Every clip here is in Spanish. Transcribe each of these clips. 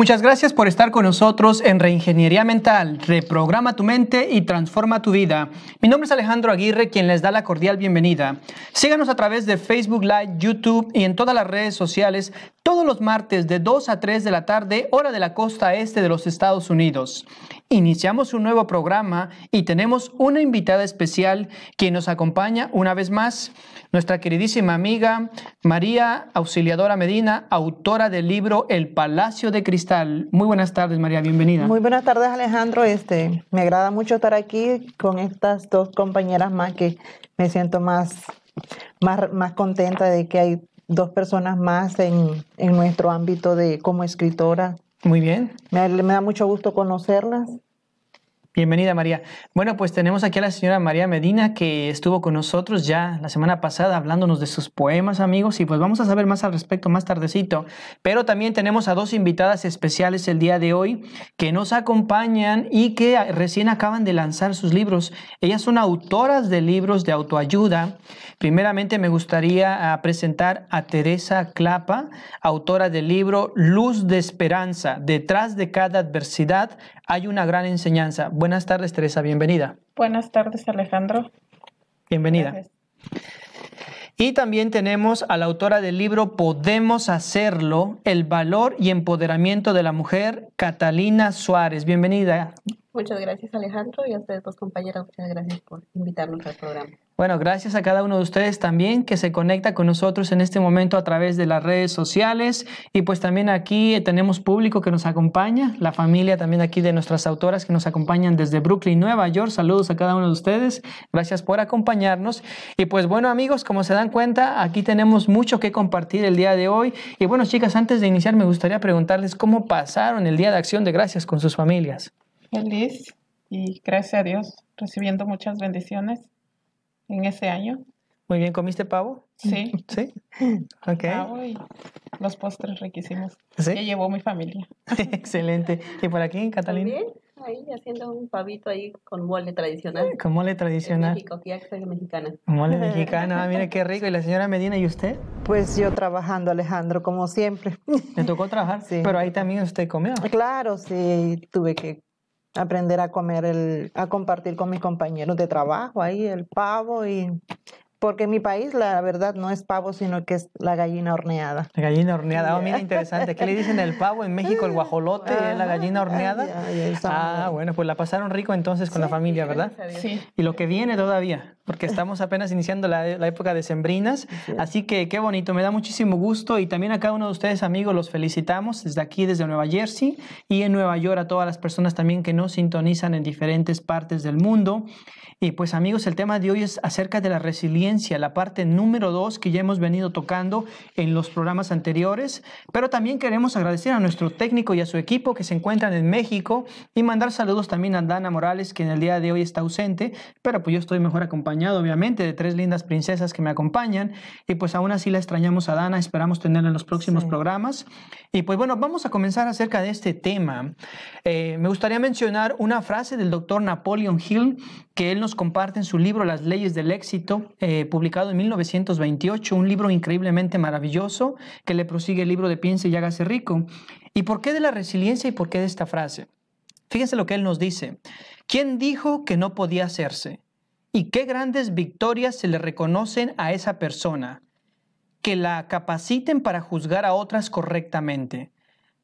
Muchas gracias por estar con nosotros en Reingeniería Mental. Reprograma tu mente y transforma tu vida. Mi nombre es Alejandro Aguirre, quien les da la cordial bienvenida. Síganos a través de Facebook Live, YouTube y en todas las redes sociales todos los martes de 2 a 3 de la tarde, hora de la costa este de los Estados Unidos. Iniciamos un nuevo programa y tenemos una invitada especial que nos acompaña una vez más, nuestra queridísima amiga María Auxiliadora Medina, autora del libro El Palacio de Cristal. Muy buenas tardes, María, bienvenida. Muy buenas tardes, Alejandro. Este, me agrada mucho estar aquí con estas dos compañeras más que me siento más más, más, contenta de que hay dos personas más en, nuestro ámbito de como escritora. Muy bien. Me, me da mucho gusto conocerlas Bienvenida María. Bueno, pues tenemos aquí a la señora María Medina que estuvo con nosotros ya la semana pasada hablándonos de sus poemas, amigos, y pues vamos a saber más al respecto más tardecito. Pero también tenemos a dos invitadas especiales el día de hoy que nos acompañan y que recién acaban de lanzar sus libros. Ellas son autoras de libros de autoayuda. Primeramente me gustaría ah, presentar a Teresa Clapa, autora del libro Luz de Esperanza, detrás de cada adversidad, hay una gran enseñanza. Buenas tardes, Teresa, bienvenida. Buenas tardes, Alejandro. Bienvenida. Y también tenemos a la autora del libro Podemos Hacerlo, El Valor y Empoderamiento de la Mujer, Catalina Suárez. Bienvenida. Muchas gracias Alejandro y a ustedes dos compañeras, muchas gracias por invitarnos al programa. Bueno, gracias a cada uno de ustedes también que se conecta con nosotros en este momento a través de las redes sociales y pues también aquí tenemos público que nos acompaña, la familia también aquí de nuestras autoras que nos acompañan desde Brooklyn, Nueva York. Saludos a cada uno de ustedes, gracias por acompañarnos y pues bueno amigos, como se dan cuenta, aquí tenemos mucho que compartir el día de hoy y bueno chicas, antes de iniciar me gustaría preguntarles cómo pasaron el Día de Acción de Gracias con sus familias. Feliz y gracias a Dios, recibiendo muchas bendiciones en ese año. Muy bien, ¿comiste pavo? Sí. Sí. Ok. Pavo y los postres riquísimos ¿Sí? que llevó mi familia. Excelente. ¿Y por aquí, Catalina? También ahí haciendo un pavito ahí con mole tradicional. Con mole tradicional. mexicana. Mole mexicana, ah, mire qué rico. ¿Y la señora Medina y usted? Pues yo trabajando, Alejandro, como siempre. Me tocó trabajar? Sí. Pero ahí también usted comió. Claro, sí, tuve que aprender a comer, el, a compartir con mis compañeros de trabajo ahí el pavo y porque en mi país la verdad no es pavo, sino que es la gallina horneada. La gallina horneada, oh, mira, interesante. ¿Qué le dicen el pavo en México? El guajolote, ¿eh? la gallina horneada. ah, bueno, pues la pasaron rico entonces con la familia, ¿verdad? Sí. Y lo que viene todavía, porque estamos apenas iniciando la, época de sembrinas. Así que qué bonito, me da muchísimo gusto. Y también a cada uno de ustedes, amigos, los felicitamos desde aquí, desde Nueva Jersey y en Nueva York, a todas las personas también que nos sintonizan en diferentes partes del mundo. Y pues amigos, el tema de hoy es acerca de la resiliencia, la parte número dos que ya hemos venido tocando en los programas anteriores. Pero también queremos agradecer a nuestro técnico y a su equipo que se encuentran en México y mandar saludos también a Dana Morales, que en el día de hoy está ausente, pero pues yo estoy mejor acompañado, obviamente, de tres lindas princesas que me acompañan. Y pues aún así la extrañamos a Dana, esperamos tenerla en los próximos programas. Y pues bueno, vamos a comenzar acerca de este tema. Eh, me gustaría mencionar una frase del doctor Napoleon Hill que él nos comparten su libro Las leyes del éxito, eh, publicado en 1928, un libro increíblemente maravilloso que le prosigue el libro de Piense y hágase rico. ¿Y por qué de la resiliencia y por qué de esta frase? Fíjense lo que él nos dice. ¿Quién dijo que no podía hacerse? ¿Y qué grandes victorias se le reconocen a esa persona? Que la capaciten para juzgar a otras correctamente.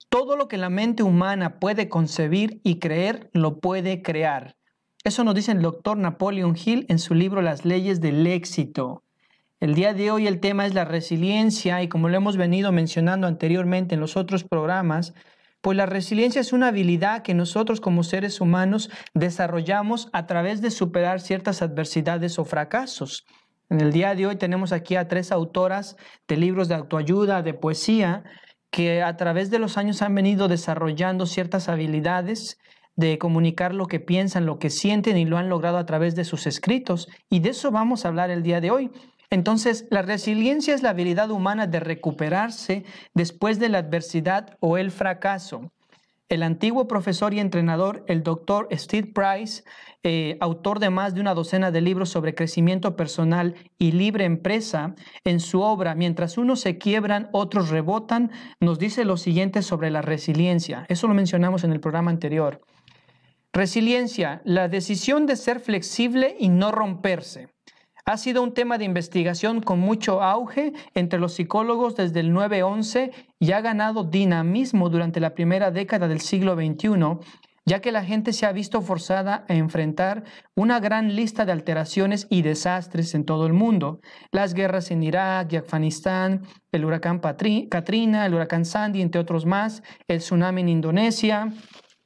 Todo lo que la mente humana puede concebir y creer, lo puede crear. Eso nos dice el doctor Napoleon Hill en su libro Las leyes del éxito. El día de hoy el tema es la resiliencia y como lo hemos venido mencionando anteriormente en los otros programas, pues la resiliencia es una habilidad que nosotros como seres humanos desarrollamos a través de superar ciertas adversidades o fracasos. En el día de hoy tenemos aquí a tres autoras de libros de autoayuda, de poesía, que a través de los años han venido desarrollando ciertas habilidades de comunicar lo que piensan, lo que sienten y lo han logrado a través de sus escritos. Y de eso vamos a hablar el día de hoy. Entonces, la resiliencia es la habilidad humana de recuperarse después de la adversidad o el fracaso. El antiguo profesor y entrenador, el doctor Steve Price, eh, autor de más de una docena de libros sobre crecimiento personal y libre empresa, en su obra Mientras unos se quiebran, otros rebotan, nos dice lo siguiente sobre la resiliencia. Eso lo mencionamos en el programa anterior. Resiliencia, la decisión de ser flexible y no romperse. Ha sido un tema de investigación con mucho auge entre los psicólogos desde el 9-11 y ha ganado dinamismo durante la primera década del siglo XXI, ya que la gente se ha visto forzada a enfrentar una gran lista de alteraciones y desastres en todo el mundo. Las guerras en Irak y Afganistán, el huracán Katrina, el huracán Sandy, entre otros más, el tsunami en Indonesia,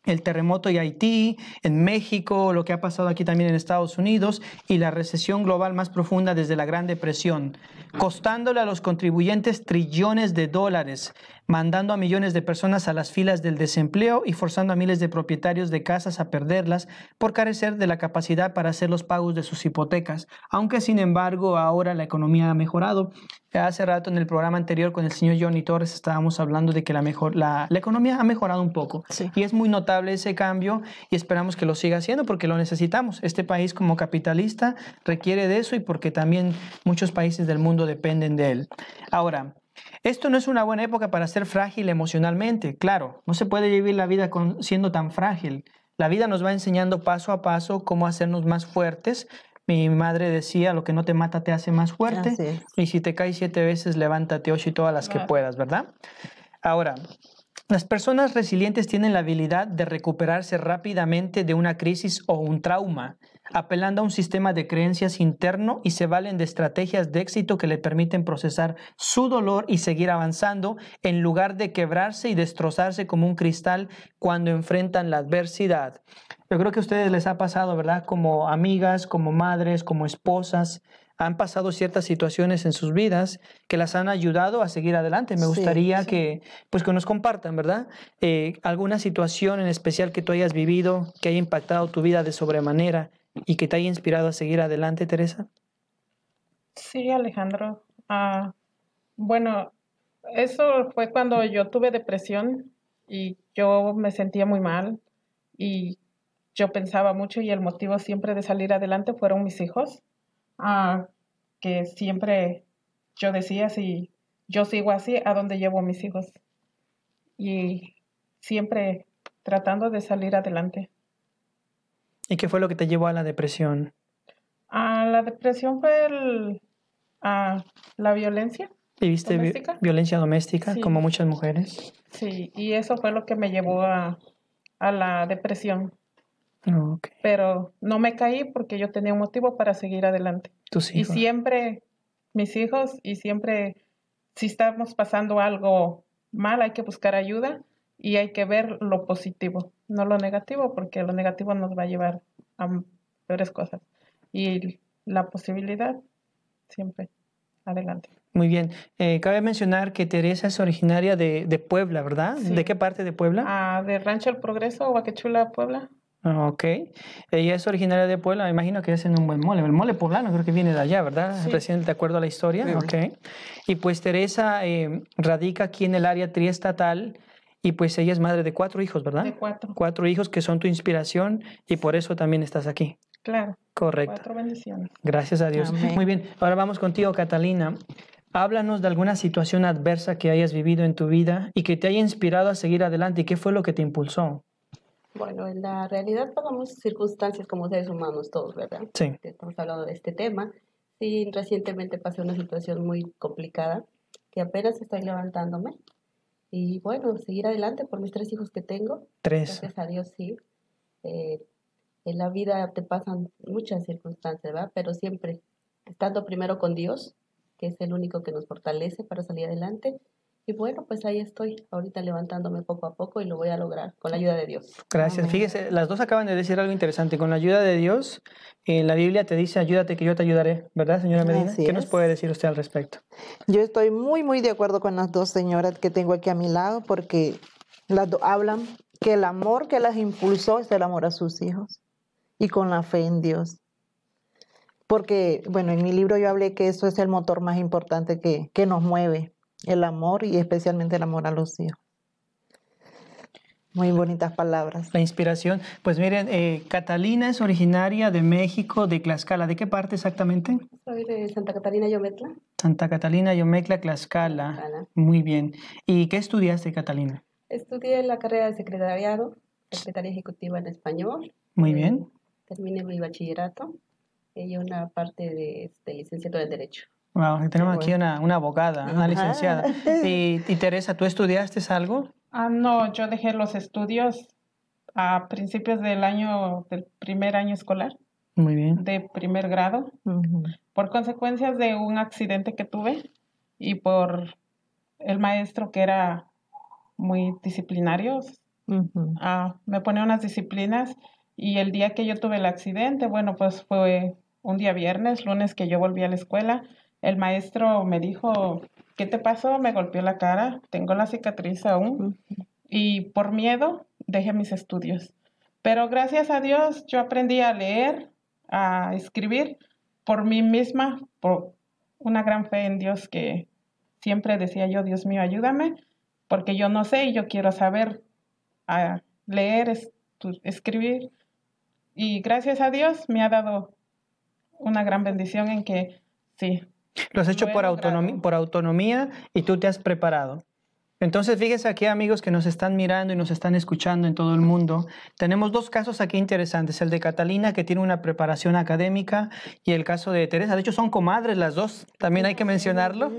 el terremoto en Haití, en México, lo que ha pasado aquí también en Estados Unidos y la recesión global más profunda desde la Gran Depresión, costándole a los contribuyentes trillones de dólares, mandando a millones de personas a las filas del desempleo y forzando a miles de propietarios de casas a perderlas por carecer de la capacidad para hacer los pagos de sus hipotecas. Aunque sin embargo ahora la economía ha mejorado. Hace rato en el programa anterior con el señor Johnny Torres estábamos hablando de que la, mejor, la, economía ha mejorado un poco y es muy notable ese cambio y esperamos que lo siga haciendo porque lo necesitamos. Este país como capitalista requiere de eso y porque también muchos países del mundo dependen de él. Ahora, esto no es una buena época para ser frágil emocionalmente, claro, no se puede vivir la vida siendo tan frágil. La vida nos va enseñando paso a paso cómo hacernos más fuertes. Mi madre decía, lo que no te mata te hace más fuerte. Y si te caes siete veces, levántate ocho y todas las que ah. puedas, ¿verdad? Ahora, las personas resilientes tienen la habilidad de recuperarse rápidamente de una crisis o un trauma, apelando a un sistema de creencias interno y se valen de estrategias de éxito que le permiten procesar su dolor y seguir avanzando en lugar de quebrarse y destrozarse como un cristal cuando enfrentan la adversidad. Yo creo que a ustedes les ha pasado, ¿verdad? Como amigas, como madres, como esposas, han pasado ciertas situaciones en sus vidas que las han ayudado a seguir adelante. Me gustaría que pues que nos compartan, ¿verdad? Eh, alguna situación en especial que tú hayas vivido, que haya impactado tu vida de sobremanera y que te haya inspirado a seguir adelante, Teresa. Sí, Alejandro. Ah, bueno, eso fue cuando yo tuve depresión y yo me sentía muy mal y yo pensaba mucho y el motivo siempre de salir adelante fueron mis hijos ah que siempre yo decía, si yo sigo así, ¿a dónde llevo mis hijos? Y siempre tratando de salir adelante. ¿Y qué fue lo que te llevó a la depresión? a ah, la depresión fue el, ah, la violencia. doméstica? violencia doméstica como muchas mujeres? Sí, y eso fue lo que me llevó a, a la depresión. Pero no me caí porque yo tenía un motivo para seguir adelante. Y siempre, mis hijos, y siempre, si estamos pasando algo mal, hay que buscar ayuda y hay que ver lo positivo, no lo negativo, porque lo negativo nos va a llevar a peores cosas. Y la posibilidad, siempre, adelante. Muy bien. Eh, cabe mencionar que Teresa es originaria de, Puebla, ¿verdad? ¿De qué parte de Puebla? Ah, de Rancho El Progreso, Huaquechula, Puebla. Ah, ok. Ella es originaria de Puebla, me imagino que hacen un buen mole. El mole poblano creo que viene de allá, ¿verdad? Recién de acuerdo a la historia. Okay. Ok. Y pues Teresa eh, radica aquí en el área triestatal y pues ella es madre de cuatro hijos, ¿verdad? De cuatro. Cuatro hijos que son tu inspiración y por eso también estás aquí. Claro. Correcto. Cuatro bendiciones. Gracias a Dios. Muy bien. Ahora vamos contigo, Catalina. Háblanos de alguna situación adversa que hayas vivido en tu vida y que te haya inspirado a seguir adelante y qué fue lo que te impulsó. Bueno, en la realidad pasamos circunstancias como seres humanos todos, ¿verdad? Sí. Este, estamos hablando de este tema. Sí, recientemente pasé una situación muy complicada que apenas estoy levantándome. Y bueno, seguir adelante por mis tres hijos que tengo. Tres. Gracias a Dios, sí. Eh, en la vida te pasan muchas circunstancias, ¿verdad? Pero siempre estando primero con Dios, que es el único que nos fortalece para salir adelante, y bueno, pues ahí estoy, ahorita levantándome poco a poco y lo voy a lograr con la ayuda de Dios. Gracias. Fíjese, las dos acaban de decir algo interesante. Con la ayuda de Dios, eh, la Biblia te dice, ayúdate que yo te ayudaré, ¿verdad, señora Medina? ¿Qué nos puede decir usted al respecto? Yo estoy muy, muy de acuerdo con las dos señoras que tengo aquí a mi lado porque las dos hablan que el amor que las impulsó es el amor a sus hijos y con la fe en Dios porque, bueno, en mi libro yo hablé que eso es el motor más importante que, que, nos mueve el amor y especialmente el amor a los hijos. Muy bonitas palabras. La inspiración. Pues miren, eh, Catalina es originaria de México, de Tlaxcala. ¿De qué parte exactamente? Soy de Santa Catalina Yometla. Santa Catalina Yometla, Tlaxcala. Muy bien. ¿Y qué estudiaste, Catalina? Estudié la carrera de secretariado, secretaria ejecutiva en español. Muy bien. Eh, terminé mi bachillerato y una parte de, de este, licenciatura en Derecho. Wow, tenemos aquí una, abogada, una licenciada. Y, y, Teresa, ¿tú estudiaste algo? Ah, no, yo dejé los estudios a principios del año, del primer año escolar. Muy bien. De primer grado. Por consecuencias de un accidente que tuve y por el maestro que era muy disciplinario. Ah, me pone unas disciplinas y el día que yo tuve el accidente, bueno, pues fue un día viernes, lunes que yo volví a la escuela el maestro me dijo, ¿qué te pasó? Me golpeó la cara, tengo la cicatriz aún y por miedo dejé mis estudios. Pero gracias a Dios yo aprendí a leer, a escribir por mí misma, por una gran fe en Dios que siempre decía yo, Dios mío, ayúdame, porque yo no sé y yo quiero saber a leer, escribir. Y gracias a Dios me ha dado una gran bendición en que sí, lo has hecho por autonomía, y tú te has preparado. Entonces, fíjese aquí, amigos que nos están mirando y nos están escuchando en todo el mundo, tenemos dos casos aquí interesantes, el de Catalina, que tiene una preparación académica, y el caso de Teresa. De hecho, son comadres las dos, también hay que mencionarlo.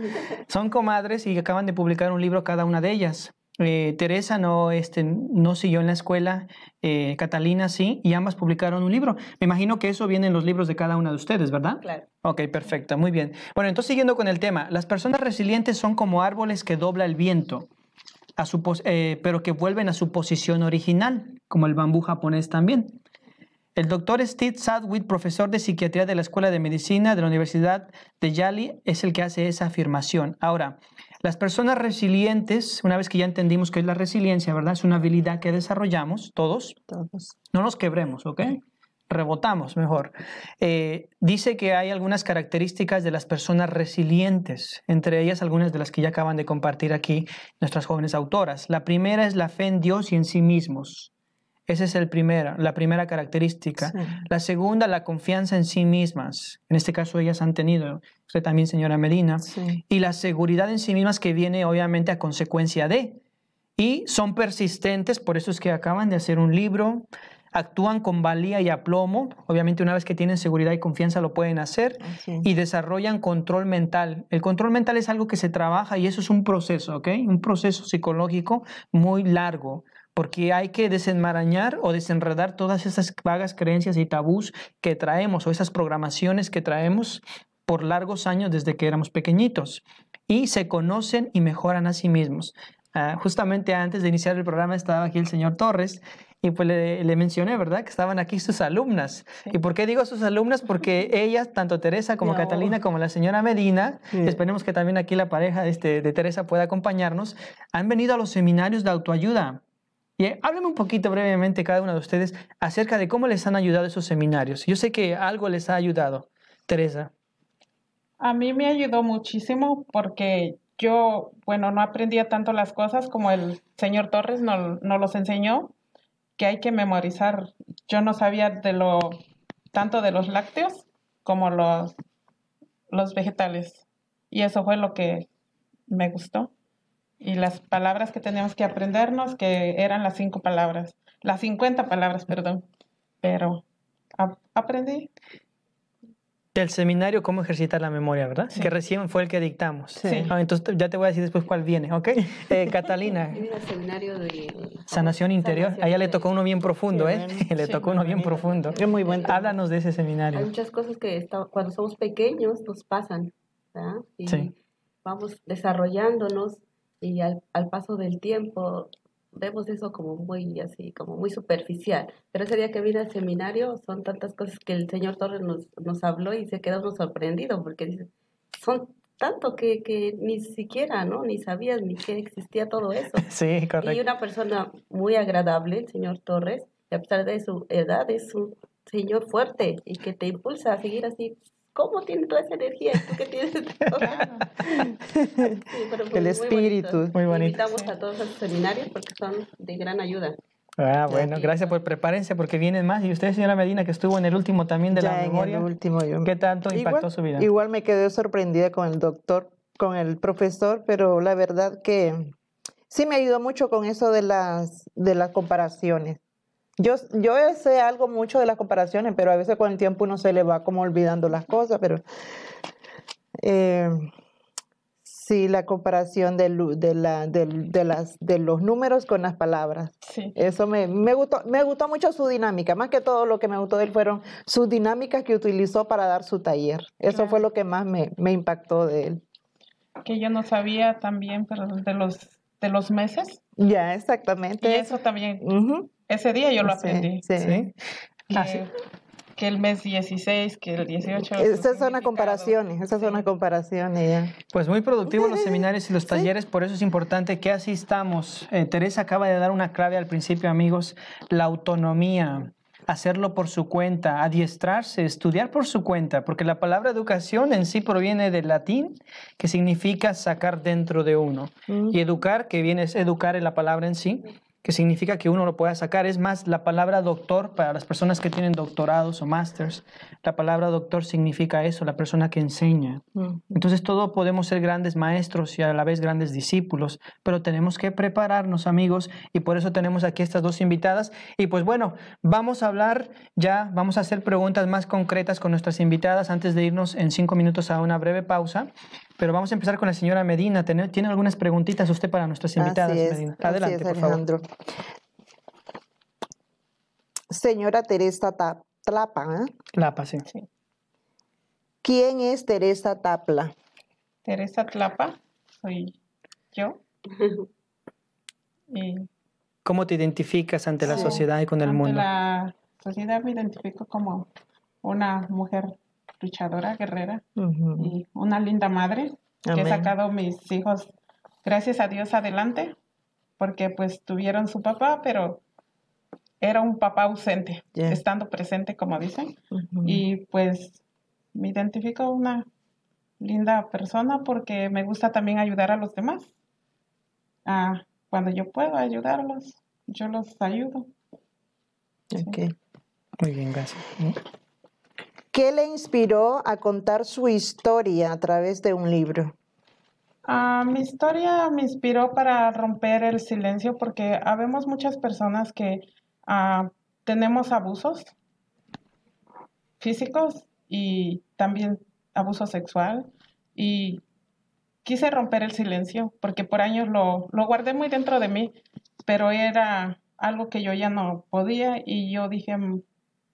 Son comadres y acaban de publicar un libro cada una de ellas. Eh, Teresa no, este, no siguió en la escuela, eh, Catalina sí, y ambas publicaron un libro. Me imagino que eso viene en los libros de cada una de ustedes, ¿verdad? Claro. Ok, perfecto, muy bien. Bueno, entonces siguiendo con el tema, las personas resilientes son como árboles que dobla el viento, a su eh, pero que vuelven a su posición original, como el bambú japonés también. El doctor Steve Sadwick, profesor de psiquiatría de la Escuela de Medicina de la Universidad de Yali, es el que hace esa afirmación. Ahora, las personas resilientes, una vez que ya entendimos qué es la resiliencia, ¿verdad? Es una habilidad que desarrollamos todos. Todos. No nos quebremos, ¿ok? Rebotamos mejor. Eh, dice que hay algunas características de las personas resilientes, entre ellas algunas de las que ya acaban de compartir aquí nuestras jóvenes autoras. La primera es la fe en Dios y en sí mismos. Esa es el primera, la primera característica. La segunda, la confianza en sí mismas. En este caso ellas han tenido, usted también, señora Medina. Y la seguridad en sí mismas que viene obviamente a consecuencia de. Y son persistentes, por eso es que acaban de hacer un libro, actúan con valía y aplomo, obviamente una vez que tienen seguridad y confianza lo pueden hacer, y desarrollan control mental. El control mental es algo que se trabaja y eso es un proceso, ¿ok? Un proceso psicológico muy largo porque hay que desenmarañar o desenredar todas esas vagas creencias y tabús que traemos o esas programaciones que traemos por largos años desde que éramos pequeñitos y se conocen y mejoran a sí mismos. Ah, justamente antes de iniciar el programa estaba aquí el señor Torres y pues le, mencioné, ¿verdad?, que estaban aquí sus alumnas. ¿Y por qué digo sus alumnas? Porque ellas, tanto Teresa como Catalina como la señora Medina, esperemos que también aquí la pareja este, de Teresa pueda acompañarnos, han venido a los seminarios de autoayuda y un poquito brevemente cada uno de ustedes acerca de cómo les han ayudado esos seminarios. Yo sé que algo les ha ayudado, Teresa. A mí me ayudó muchísimo porque yo, bueno, no aprendía tanto las cosas como el señor Torres nos no los enseñó, que hay que memorizar. Yo no sabía de lo tanto de los lácteos como los, los vegetales. Y eso fue lo que me gustó y las palabras que teníamos que aprendernos, que eran las cinco palabras, las 50 palabras, perdón, pero aprendí. Del seminario Cómo ejercitar la memoria, ¿verdad? Que recién fue el que dictamos. Sí. Ah, entonces ya te voy a decir después cuál viene, ¿ok? Eh, Catalina. el seminario de... Sanación interior. a ella le tocó uno bien profundo, ¿eh? le tocó uno bien, profundo. Es muy bueno. Háblanos de ese seminario. Hay muchas cosas que cuando somos pequeños nos pasan, Y sí. Vamos desarrollándonos y al, al paso del tiempo vemos eso como muy así, como muy superficial. Pero ese día que vine al seminario son tantas cosas que el señor Torres nos, nos habló y se quedó sorprendido porque dice, son tanto que, que, ni siquiera, ¿no? Ni sabías ni que existía todo eso. Sí, correcto. Y una persona muy agradable, el señor Torres, y a pesar de su edad, es un señor fuerte y que te impulsa a seguir así ¿Cómo tiene toda esa energía? que tienes pues El espíritu. Muy bonito. Invitamos a todos a los seminarios porque son de gran ayuda. Ah, bueno, gracias por prepárense porque vienen más. Y usted, señora Medina, que estuvo en el último también de ya la en El último, ¿Qué tanto impactó su vida? Igual me quedé sorprendida con el doctor, con el profesor, pero la verdad que sí me ayudó mucho con eso de las, de las comparaciones. Yo, yo sé algo mucho de las comparaciones, pero a veces con el tiempo uno se le va como olvidando las cosas, pero eh, sí, la comparación de, de, las, de los números con las palabras. Sí. Eso me, gustó, me gustó mucho su dinámica, más que todo lo que me gustó de él fueron sus dinámicas que utilizó para dar su taller. Eso fue lo que más me, impactó de él. Que yo no sabía también, pero de los de los meses. Ya, exactamente. Y eso también. Ese día yo lo aprendí. Ah, sí. Que, el mes 16, que el 18. Esas pues, son las comparaciones, esas son las comparaciones Pues muy productivos los seminarios y los talleres, por eso es importante que asistamos. estamos. Eh, Teresa acaba de dar una clave al principio, amigos, la autonomía hacerlo por su cuenta, adiestrarse, estudiar por su cuenta, porque la palabra educación en sí proviene del latín, que significa sacar dentro de uno, mm. y educar, que viene es educar en la palabra en sí, que significa que uno lo pueda sacar. Es más, la palabra doctor, para las personas que tienen doctorados o masters, la palabra doctor significa eso, la persona que enseña. Mm. Entonces, todos podemos ser grandes maestros y a la vez grandes discípulos, pero tenemos que prepararnos, amigos, y por eso tenemos aquí estas dos invitadas. Y pues bueno, vamos a hablar ya, vamos a hacer preguntas más concretas con nuestras invitadas antes de irnos en cinco minutos a una breve pausa. Pero vamos a empezar con la señora Medina. ¿Tiene algunas preguntitas usted para nuestras invitadas, Medina? Adelante, por favor. Señora Teresa Tlapa. ¿eh? Tlapa, sí. ¿Quién es Teresa Tapla? Teresa Tlapa, soy yo. ¿Cómo te identificas ante la sociedad y con el mundo? mundo? La sociedad me identifico como una mujer luchadora, guerrera y una linda madre que he sacado mis hijos, gracias a Dios, adelante, porque pues tuvieron su papá, pero era un papá ausente, estando presente, como dicen, y pues me identifico una linda persona porque me gusta también ayudar a los demás. Ah, cuando yo puedo ayudarlos, yo los ayudo. Ok. Muy bien, gracias. ¿Qué le inspiró a contar su historia a través de un libro? Ah, mi historia me inspiró para romper el silencio porque habemos muchas personas que ah, tenemos abusos físicos y también abuso sexual y quise romper el silencio porque por años lo, lo guardé muy dentro de mí, pero era algo que yo ya no podía y yo dije, mm,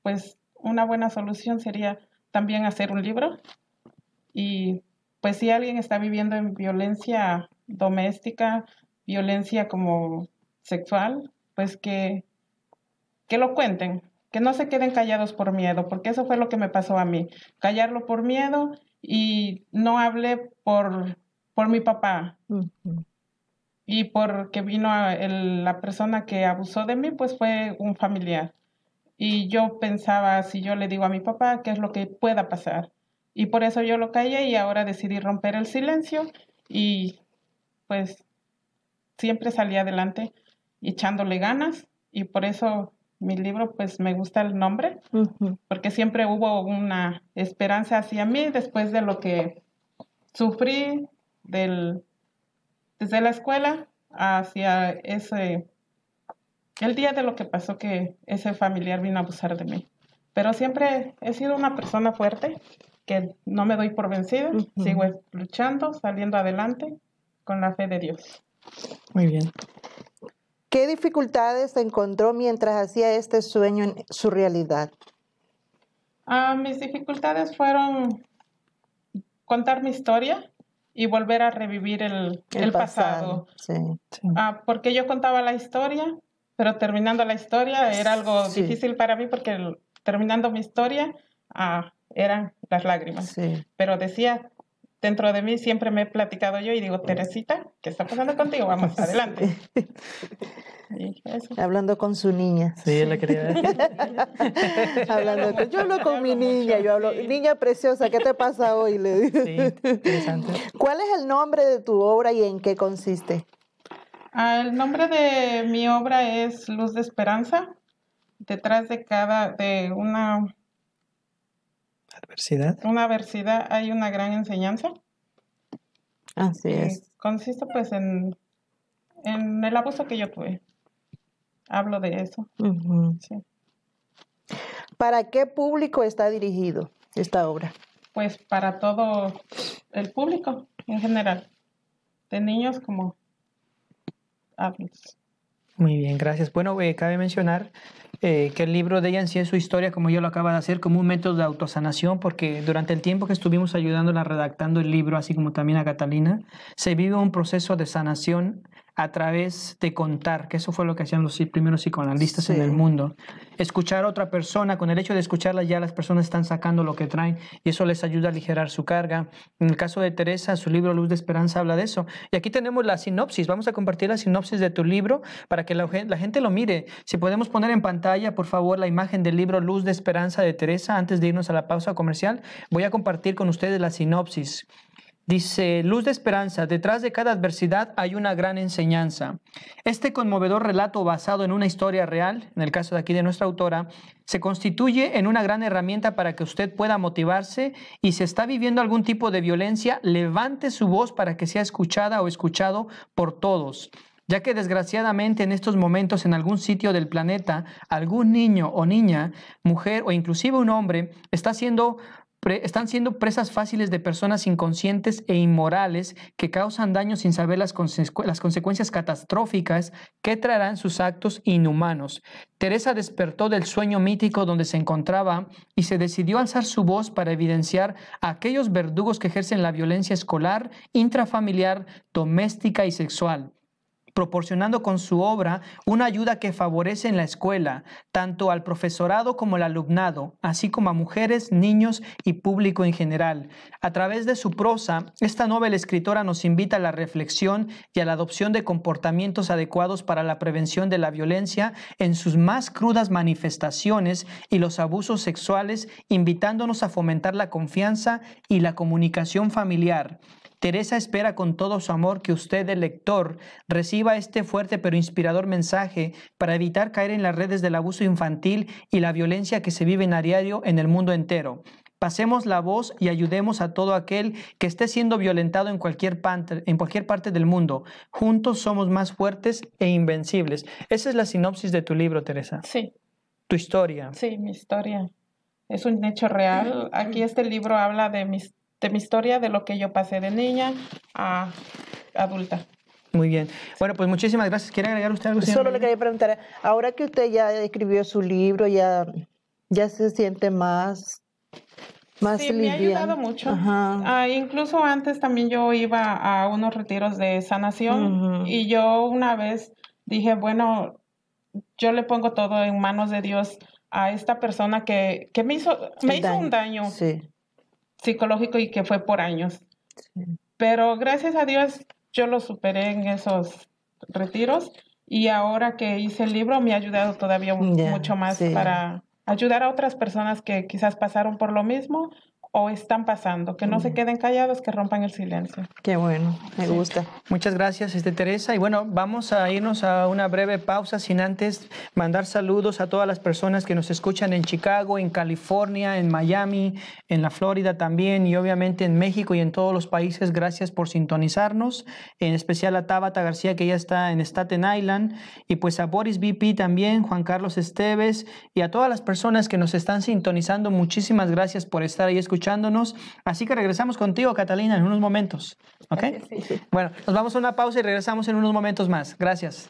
pues una buena solución sería también hacer un libro y pues si alguien está viviendo en violencia doméstica, violencia como sexual, pues que, que lo cuenten, que no se queden callados por miedo, porque eso fue lo que me pasó a mí, callarlo por miedo y no hable por, por mi papá. Y porque vino la persona que abusó de mí, pues fue un familiar. Y yo pensaba, si yo le digo a mi papá, ¿qué es lo que pueda pasar? Y por eso yo lo callé y ahora decidí romper el silencio y pues siempre salí adelante echándole ganas y por eso mi libro pues me gusta el nombre porque siempre hubo una esperanza hacia mí después de lo que sufrí del desde la escuela hacia ese el día de lo que pasó que ese familiar vino a abusar de mí. Pero siempre he sido una persona fuerte, que no me doy por vencida, sigo luchando, saliendo adelante con la fe de Dios. Muy bien. ¿Qué dificultades encontró mientras hacía este sueño en su realidad? Ah, mis dificultades fueron contar mi historia y volver a revivir el, pasado. Ah, porque yo contaba la historia pero terminando la historia era algo difícil para mí porque terminando mi historia ah, eran las lágrimas. Pero decía, dentro de mí siempre me he platicado yo y digo, Teresita, ¿qué está pasando contigo? Vamos, adelante. Hablando con su niña. Sí, la quería Hablando yo hablo con mi niña, yo hablo, niña preciosa, ¿qué te pasa hoy? Le Sí, interesante. ¿Cuál es el nombre de tu obra y en qué consiste? El nombre de mi obra es Luz de Esperanza. Detrás de cada, de una adversidad. Una adversidad hay una gran enseñanza. Así eh, es. Consiste pues en, en el abuso que yo tuve. Hablo de eso. ¿Para qué público está dirigido esta obra? Pues para todo el público en general, de niños como Ah, Muy bien, gracias. Bueno, eh, cabe mencionar eh, que el libro de ella en sí es su historia, como yo lo acaba de hacer, como un método de autosanación, porque durante el tiempo que estuvimos ayudándola redactando el libro, así como también a Catalina, se vive un proceso de sanación a través de contar, que eso fue lo que hacían los primeros psicoanalistas en el mundo. Escuchar a otra persona, con el hecho de escucharla ya las personas están sacando lo que traen y eso les ayuda a aligerar su carga. En el caso de Teresa, su libro Luz de Esperanza habla de eso. Y aquí tenemos la sinopsis, vamos a compartir la sinopsis de tu libro para que la gente lo mire. Si podemos poner en pantalla, por favor, la imagen del libro Luz de Esperanza de Teresa antes de irnos a la pausa comercial, voy a compartir con ustedes la sinopsis. Dice, luz de esperanza, detrás de cada adversidad hay una gran enseñanza. Este conmovedor relato basado en una historia real, en el caso de aquí de nuestra autora, se constituye en una gran herramienta para que usted pueda motivarse y si está viviendo algún tipo de violencia, levante su voz para que sea escuchada o escuchado por todos ya que desgraciadamente en estos momentos en algún sitio del planeta algún niño o niña, mujer o inclusive un hombre está siendo están siendo presas fáciles de personas inconscientes e inmorales que causan daño sin saber las, las consecuencias catastróficas que traerán sus actos inhumanos. Teresa despertó del sueño mítico donde se encontraba y se decidió alzar su voz para evidenciar a aquellos verdugos que ejercen la violencia escolar, intrafamiliar, doméstica y sexual proporcionando con su obra una ayuda que favorece en la escuela, tanto al profesorado como al alumnado, así como a mujeres, niños y público en general. A través de su prosa, esta novela escritora nos invita a la reflexión y a la adopción de comportamientos adecuados para la prevención de la violencia en sus más crudas manifestaciones y los abusos sexuales, invitándonos a fomentar la confianza y la comunicación familiar Teresa espera con todo su amor que usted, el lector, reciba este fuerte pero inspirador mensaje para evitar caer en las redes del abuso infantil y la violencia que se vive en diario en el mundo entero. Pasemos la voz y ayudemos a todo aquel que esté siendo violentado en cualquier, parte, en cualquier parte del mundo. Juntos somos más fuertes e invencibles. Esa es la sinopsis de tu libro, Teresa. Sí. Tu historia. Sí, mi historia. Es un hecho real. Ah, Aquí este libro habla de mis de mi historia, de lo que yo pasé de niña a adulta. Muy bien. Bueno, pues muchísimas gracias. ¿Quiere agregar usted algo? Solo le quería preguntar, ahora que usted ya escribió su libro, ya, ya se siente más... Más sí, me ha ayudado mucho. Ah, incluso antes también yo iba a unos retiros de sanación y yo una vez dije, bueno, yo le pongo todo en manos de Dios a esta persona que, me hizo, me hizo un daño. Sí psicológico y que fue por años. Pero gracias a Dios yo lo superé en esos retiros y ahora que hice el libro me ha ayudado todavía mucho más para ayudar a otras personas que quizás pasaron por lo mismo o están pasando, que no se queden callados, que rompan el silencio. Qué bueno, me gusta. Muchas gracias, este, Teresa. Y bueno, vamos a irnos a una breve pausa sin antes mandar saludos a todas las personas que nos escuchan en Chicago, en California, en Miami, en la Florida también y obviamente en México y en todos los países. Gracias por sintonizarnos, en especial a Tabata García que ya está en Staten Island y pues a Boris BP también, Juan Carlos Esteves y a todas las personas que nos están sintonizando. Muchísimas gracias por estar ahí escuchando Así que regresamos contigo, Catalina, en unos momentos. Bueno, nos vamos a una pausa y regresamos en unos momentos más. Gracias.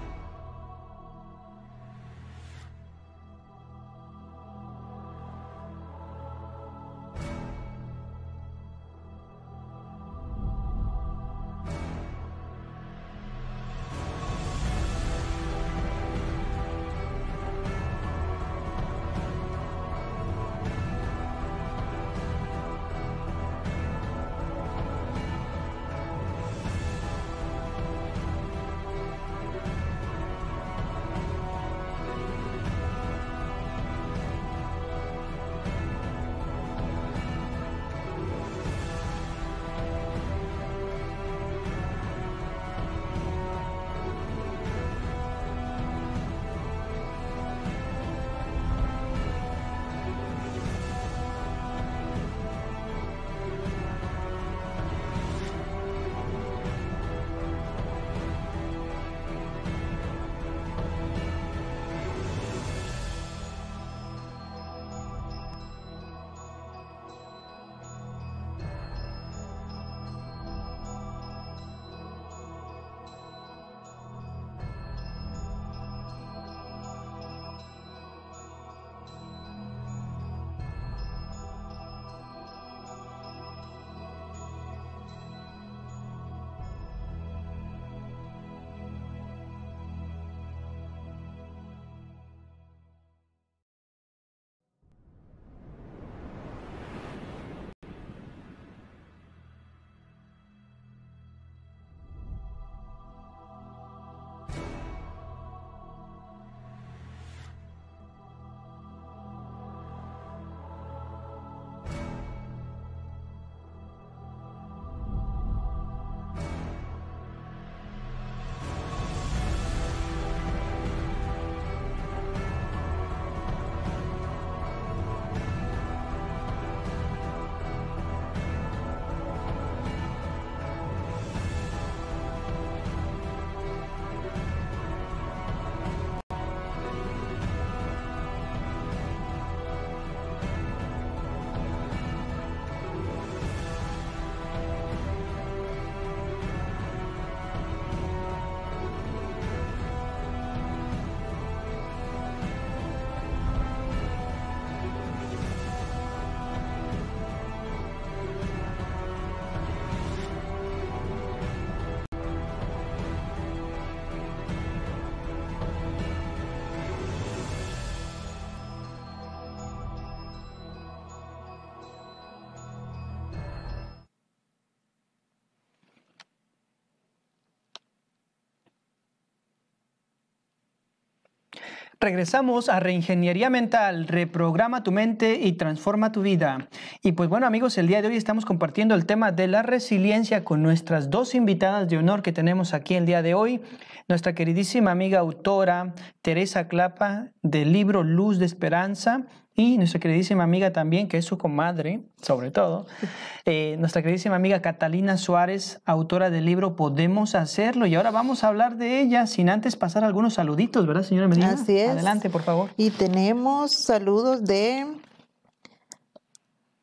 Regresamos a Reingeniería Mental, reprograma tu mente y transforma tu vida. Y pues bueno amigos, el día de hoy estamos compartiendo el tema de la resiliencia con nuestras dos invitadas de honor que tenemos aquí el día de hoy, nuestra queridísima amiga autora Teresa Clapa del libro Luz de Esperanza y nuestra queridísima amiga también, que es su comadre, sobre todo, eh, nuestra queridísima amiga Catalina Suárez, autora del libro Podemos Hacerlo. Y ahora vamos a hablar de ella sin antes pasar algunos saluditos, ¿verdad, señora Medina? Así es. Adelante, por favor. Y tenemos saludos de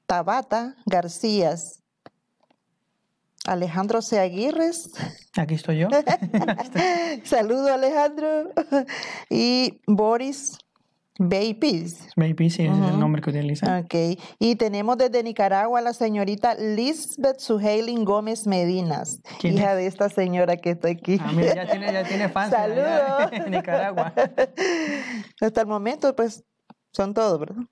Tabata García. Alejandro C. Aguirres. Aquí estoy yo. Saludo Alejandro. Y Boris Babies. Babies, sí, es el nombre que utiliza. Ok. Y tenemos desde Nicaragua la señorita Lisbeth Suheilin Gómez Medinas, hija de esta señora que está aquí. Ah, ya tiene, ya tiene fans. Saludos. Nicaragua. Hasta el momento, pues, son todos, ¿verdad?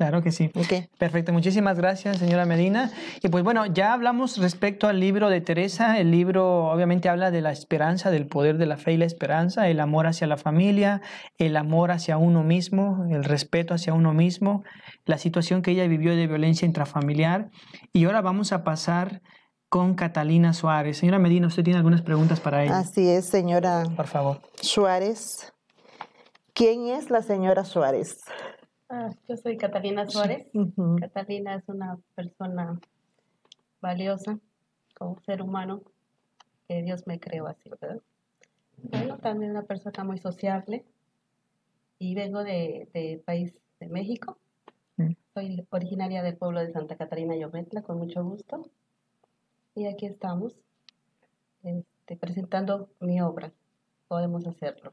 Claro que sí. Perfecto. Muchísimas gracias, señora Medina. Y pues bueno, ya hablamos respecto al libro de Teresa. El libro obviamente habla de la esperanza, del poder de la fe y la esperanza, el amor hacia la familia, el amor hacia uno mismo, el respeto hacia uno mismo, la situación que ella vivió de violencia intrafamiliar. Y ahora vamos a pasar con Catalina Suárez. Señora Medina, usted tiene algunas preguntas para ella. Así es, señora. Por favor. Suárez. ¿Quién es la señora Suárez? Ah, yo soy Catalina Suárez. Catalina es una persona valiosa, como ser humano, que Dios me creó así, ¿verdad? Bueno, también una persona muy sociable y vengo de, país de México. Mm. Soy originaria del pueblo de Santa Catarina Yometla, con mucho gusto. Y aquí estamos este, presentando mi obra. Podemos hacerlo.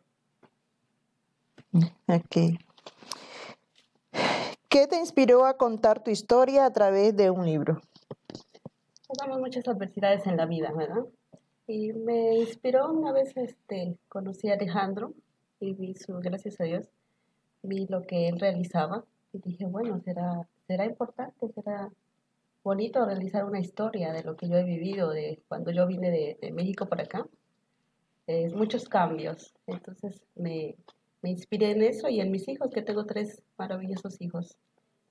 Aquí. ¿Qué te inspiró a contar tu historia a través de un libro? Tenemos muchas adversidades en la vida, ¿verdad? Y me inspiró una vez, este, conocí a Alejandro y vi su, gracias a Dios, vi lo que él realizaba y dije, bueno, será, será importante, será bonito realizar una historia de lo que yo he vivido de cuando yo vine de, México para acá. es muchos cambios, entonces me, me inspiré en eso y en mis hijos, que tengo tres maravillosos hijos.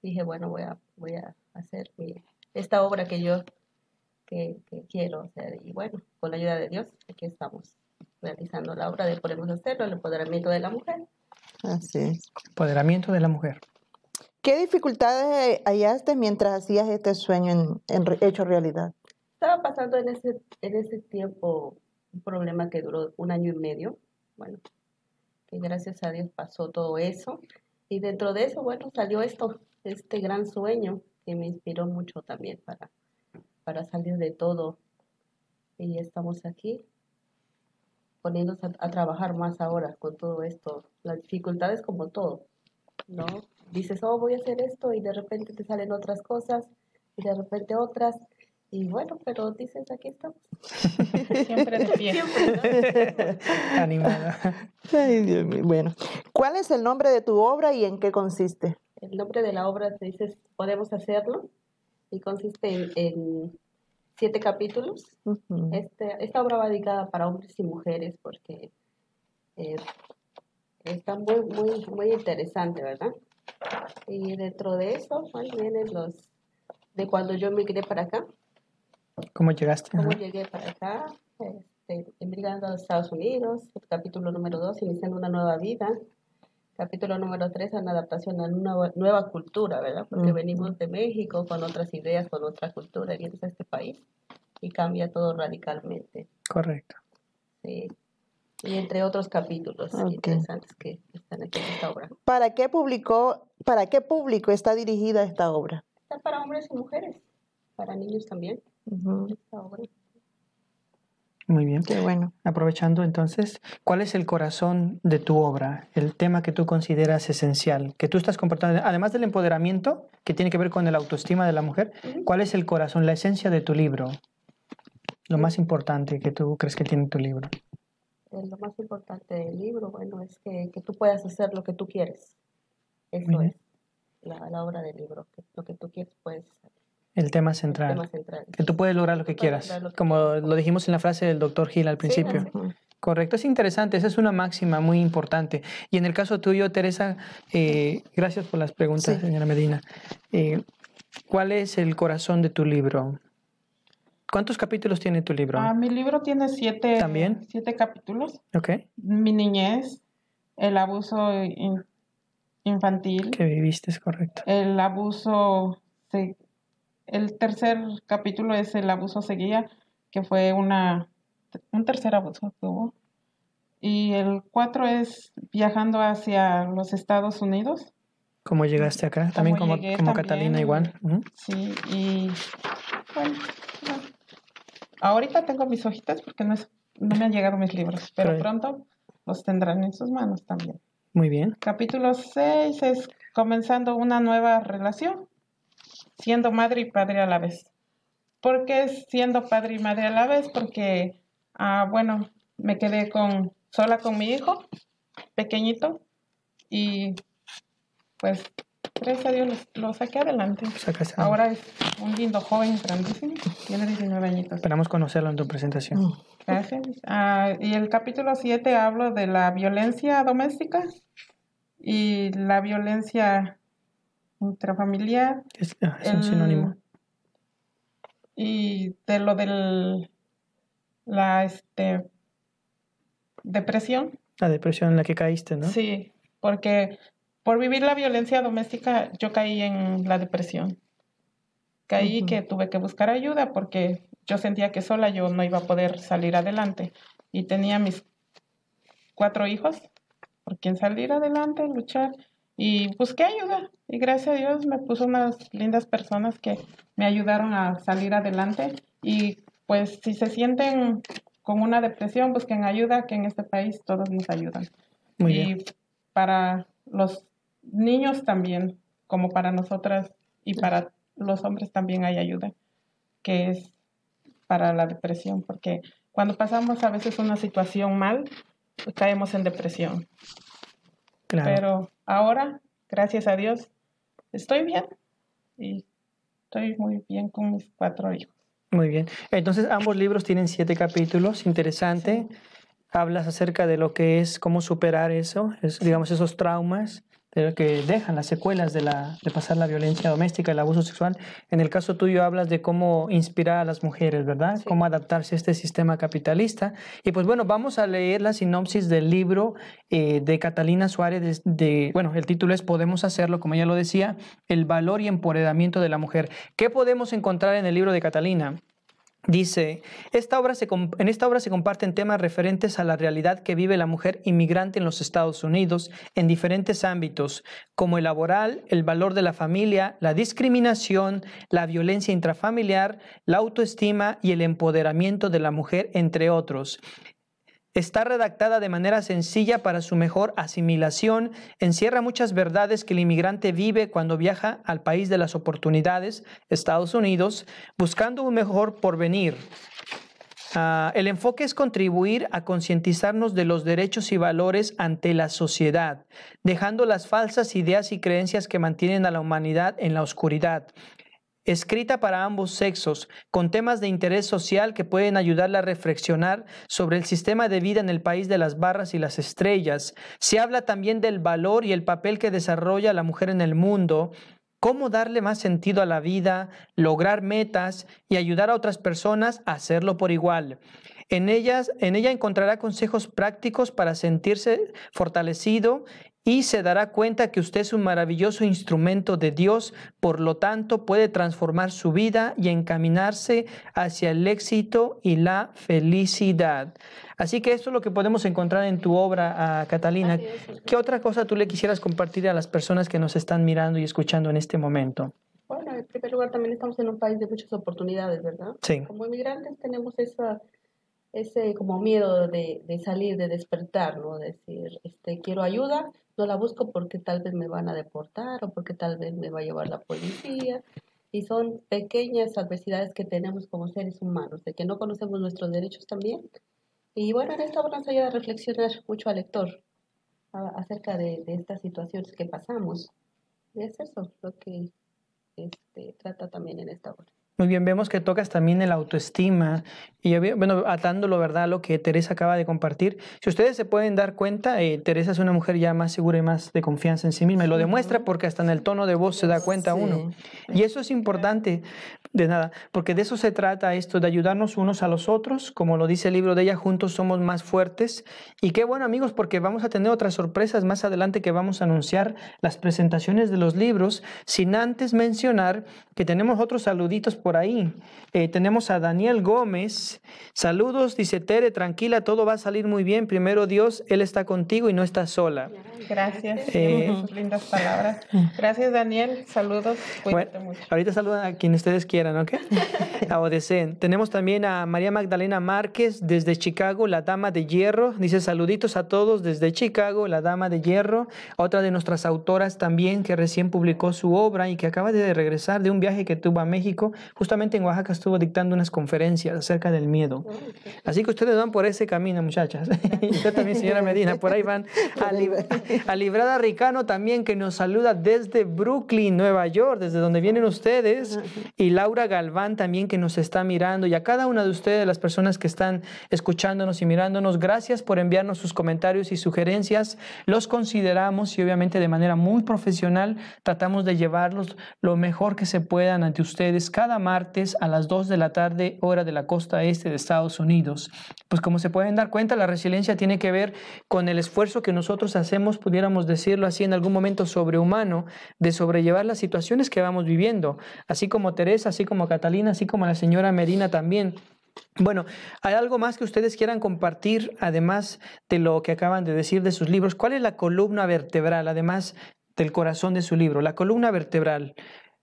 Dije, bueno, voy a, voy a hacer esta obra que yo que, quiero hacer. Y bueno, con la ayuda de Dios, aquí estamos realizando la obra de Podemos Hacerlo, el empoderamiento de la mujer. Así es. Empoderamiento de la mujer. ¿Qué dificultades hallaste mientras hacías este sueño en, hecho realidad? Estaba pasando en ese, en ese tiempo un problema que duró un año y medio. Bueno, que gracias a Dios pasó todo eso. Y dentro de eso, bueno, salió esto, este gran sueño que me inspiró mucho también para, para salir de todo. Y estamos aquí poniéndonos a, trabajar más ahora con todo esto. Las dificultades como todo, ¿no? Dices, oh, voy a hacer esto y de repente te salen otras cosas y de repente otras y bueno, pero dices, aquí estamos. Siempre de pie. Animada. Ay, Dios mío. Bueno, ¿cuál es el nombre de tu obra y en qué consiste? El nombre de la obra, te dices, podemos hacerlo. Y consiste en, siete capítulos. este, esta obra va dedicada para hombres y mujeres porque eh, está muy, muy, muy interesante, ¿verdad? Y dentro de eso, vienen los de cuando yo migré para acá, ¿Cómo llegaste? ¿Cómo llegué para acá? Este, emigrando a Estados Unidos, el capítulo número 2, iniciando una nueva vida. Capítulo número 3, en adaptación a una nueva cultura, ¿verdad? Porque mm. venimos de México con otras ideas, con otra cultura, vienes a este país y cambia todo radicalmente. Correcto. Sí. Y entre otros capítulos interesantes que están aquí en esta obra. ¿Para qué, publicó, ¿Para qué público está dirigida esta obra? Está para hombres y mujeres, para niños también. Muy bien. bueno. Aprovechando entonces, ¿cuál es el corazón de tu obra? El tema que tú consideras esencial, que tú estás comportando, además del empoderamiento, que tiene que ver con la autoestima de la mujer, ¿cuál es el corazón, la esencia de tu libro? Lo más importante que tú crees que tiene tu libro. Eh, lo más importante del libro, bueno, es que, tú puedas hacer lo que tú quieres. Eso es la, la obra del libro, lo que tú quieres puedes hacer. El tema central. Que tú puedes lograr lo que quieras, como lo pues. dijimos en la frase del doctor Gil al principio. Correcto, es interesante, esa es una máxima muy importante. Y en el caso tuyo, Teresa, eh, gracias por las preguntas, señora Medina. Eh, ¿Cuál es el corazón de tu libro? ¿Cuántos capítulos tiene tu libro? Ah, mi libro tiene siete, ¿También? siete capítulos. Mi niñez, el abuso infantil. Que viviste, es correcto. El abuso el tercer capítulo es el abuso seguía, que fue una, un tercer abuso que hubo. Y el cuatro es viajando hacia los Estados Unidos. ¿Cómo llegaste acá? También como, Catalina igual. Sí, y ahorita tengo mis hojitas porque no, me han llegado mis libros, pero, pronto los tendrán en sus manos también. Muy bien. Capítulo seis es comenzando una nueva relación siendo madre y padre a la vez. ¿Por qué siendo padre y madre a la vez? Porque, ah, bueno, me quedé con, sola con mi hijo, pequeñito, y pues gracias a Dios lo, saqué adelante. Ahora es un lindo joven grandísimo, tiene 19 añitos. Esperamos conocerlo en tu presentación. Mm. Gracias. Ah, y el capítulo 7 hablo de la violencia doméstica y la violencia ultrafamiliar ah, Es, un em, sinónimo. Y de lo del la este depresión. La depresión en la que caíste, ¿no? Sí, porque por vivir la violencia doméstica yo caí en la depresión. Caí que tuve que buscar ayuda porque yo sentía que sola yo no iba a poder salir adelante. Y tenía mis cuatro hijos por quien salir adelante, luchar. Y busqué pues, ayuda y gracias a Dios me puso unas lindas personas que me ayudaron a salir adelante y pues si se sienten con una depresión, busquen pues, ayuda, que en este país todos nos ayudan. Muy y para los niños también, como para nosotras y para los hombres también hay ayuda, que es para la depresión, porque cuando pasamos a veces una situación mal, caemos en depresión. Pero ahora, gracias a Dios, estoy bien y estoy muy bien con mis cuatro hijos. Muy bien. Entonces, ambos libros tienen siete capítulos. Interesante. Hablas acerca de lo que es, cómo superar eso, digamos, esos traumas que dejan las secuelas de, la, de pasar la violencia doméstica, el abuso sexual. En el caso tuyo hablas de cómo inspirar a las mujeres, ¿verdad? Cómo adaptarse a este sistema capitalista. Y pues bueno, vamos a leer la sinopsis del libro eh, de Catalina Suárez, de, bueno, el título es Podemos hacerlo, como ella lo decía, el valor y empoderamiento de la mujer. ¿Qué podemos encontrar en el libro de Catalina? Dice, esta obra en esta obra se comparten temas referentes a la realidad que vive la mujer inmigrante en los Estados Unidos en diferentes ámbitos, como el laboral, el valor de la familia, la discriminación, la violencia intrafamiliar, la autoestima y el empoderamiento de la mujer, entre otros. Está redactada de manera sencilla para su mejor asimilación, encierra muchas verdades que el inmigrante vive cuando viaja al país de las oportunidades, Estados Unidos, buscando un mejor porvenir. Ah, el enfoque es contribuir a concientizarnos de los derechos y valores ante la sociedad, dejando las falsas ideas y creencias que mantienen a la humanidad en la oscuridad, escrita para ambos sexos, con temas de interés social que pueden ayudarla a reflexionar sobre el sistema de vida en el país de las barras y las estrellas. Se habla también del valor y el papel que desarrolla la mujer en el mundo, cómo darle más sentido a la vida, lograr metas y ayudar a otras personas a hacerlo por igual. En, ellas, en ella encontrará consejos prácticos para sentirse fortalecido y se dará cuenta que usted es un maravilloso instrumento de Dios, por lo tanto puede transformar su vida y encaminarse hacia el éxito y la felicidad. Así que esto es lo que podemos encontrar en tu obra, ah, Catalina. ¿Qué otra cosa tú le quisieras compartir a las personas que nos están mirando y escuchando en este momento? Bueno, en primer lugar también estamos en un país de muchas oportunidades, ¿verdad? Sí. Como inmigrantes tenemos esa ese como miedo de, salir, de despertar, ¿no? Decir, este, quiero ayuda, no la busco porque tal vez me van a deportar o porque tal vez me va a llevar la policía. Y son pequeñas adversidades que tenemos como seres humanos, de que no conocemos nuestros derechos también. Y bueno, en esta nos ayuda a reflexionar mucho al lector acerca de, estas situaciones que pasamos. Es eso lo que este, trata también en esta obra. Muy bien, vemos que tocas también el autoestima y bueno, atándolo, ¿verdad?, a lo que Teresa acaba de compartir. Si ustedes se pueden dar cuenta, eh, Teresa es una mujer ya más segura y más de confianza en sí misma y lo demuestra porque hasta en el tono de voz se da cuenta uno. Y eso es importante de nada, porque de eso se trata esto, de ayudarnos unos a los otros, como lo dice el libro de ella, juntos somos más fuertes. Y qué bueno amigos, porque vamos a tener otras sorpresas más adelante que vamos a anunciar las presentaciones de los libros, sin antes mencionar que tenemos otros saluditos por ahí. Eh, tenemos a Daniel Gómez, saludos, dice Tere, tranquila, todo va a salir muy bien, primero Dios, Él está contigo y no está sola. Gracias, eh, sus lindas palabras. Gracias Daniel, saludos. Ahorita saludan a quien ustedes quieran. ¿ok? Tenemos también a María Magdalena Márquez desde Chicago, la dama de hierro. Dice saluditos a todos desde Chicago, la dama de hierro. Otra de nuestras autoras también que recién publicó su obra y que acaba de regresar de un viaje que tuvo a México. Justamente en Oaxaca estuvo dictando unas conferencias acerca del miedo. Así que ustedes van por ese camino, muchachas. usted también, señora Medina, por ahí van. A, a Librada Ricano también que nos saluda desde Brooklyn, Nueva York, desde donde vienen ustedes. Y Laura Galván también que nos está mirando y a cada una de ustedes, las personas que están escuchándonos y mirándonos, gracias por enviarnos sus comentarios y sugerencias. Los consideramos y obviamente de manera muy profesional tratamos de llevarlos lo mejor que se puedan ante ustedes cada martes a las 2 de la tarde, hora de la costa este de Estados Unidos. Pues como se pueden dar cuenta, la resiliencia tiene que ver con el esfuerzo que nosotros hacemos, pudiéramos decirlo así en algún momento sobrehumano, de sobrellevar las situaciones que vamos viviendo. Así como Teresa así como Catalina, así como la señora Medina también. Bueno, ¿hay algo más que ustedes quieran compartir, además de lo que acaban de decir de sus libros? ¿Cuál es la columna vertebral, además del corazón de su libro? La columna vertebral,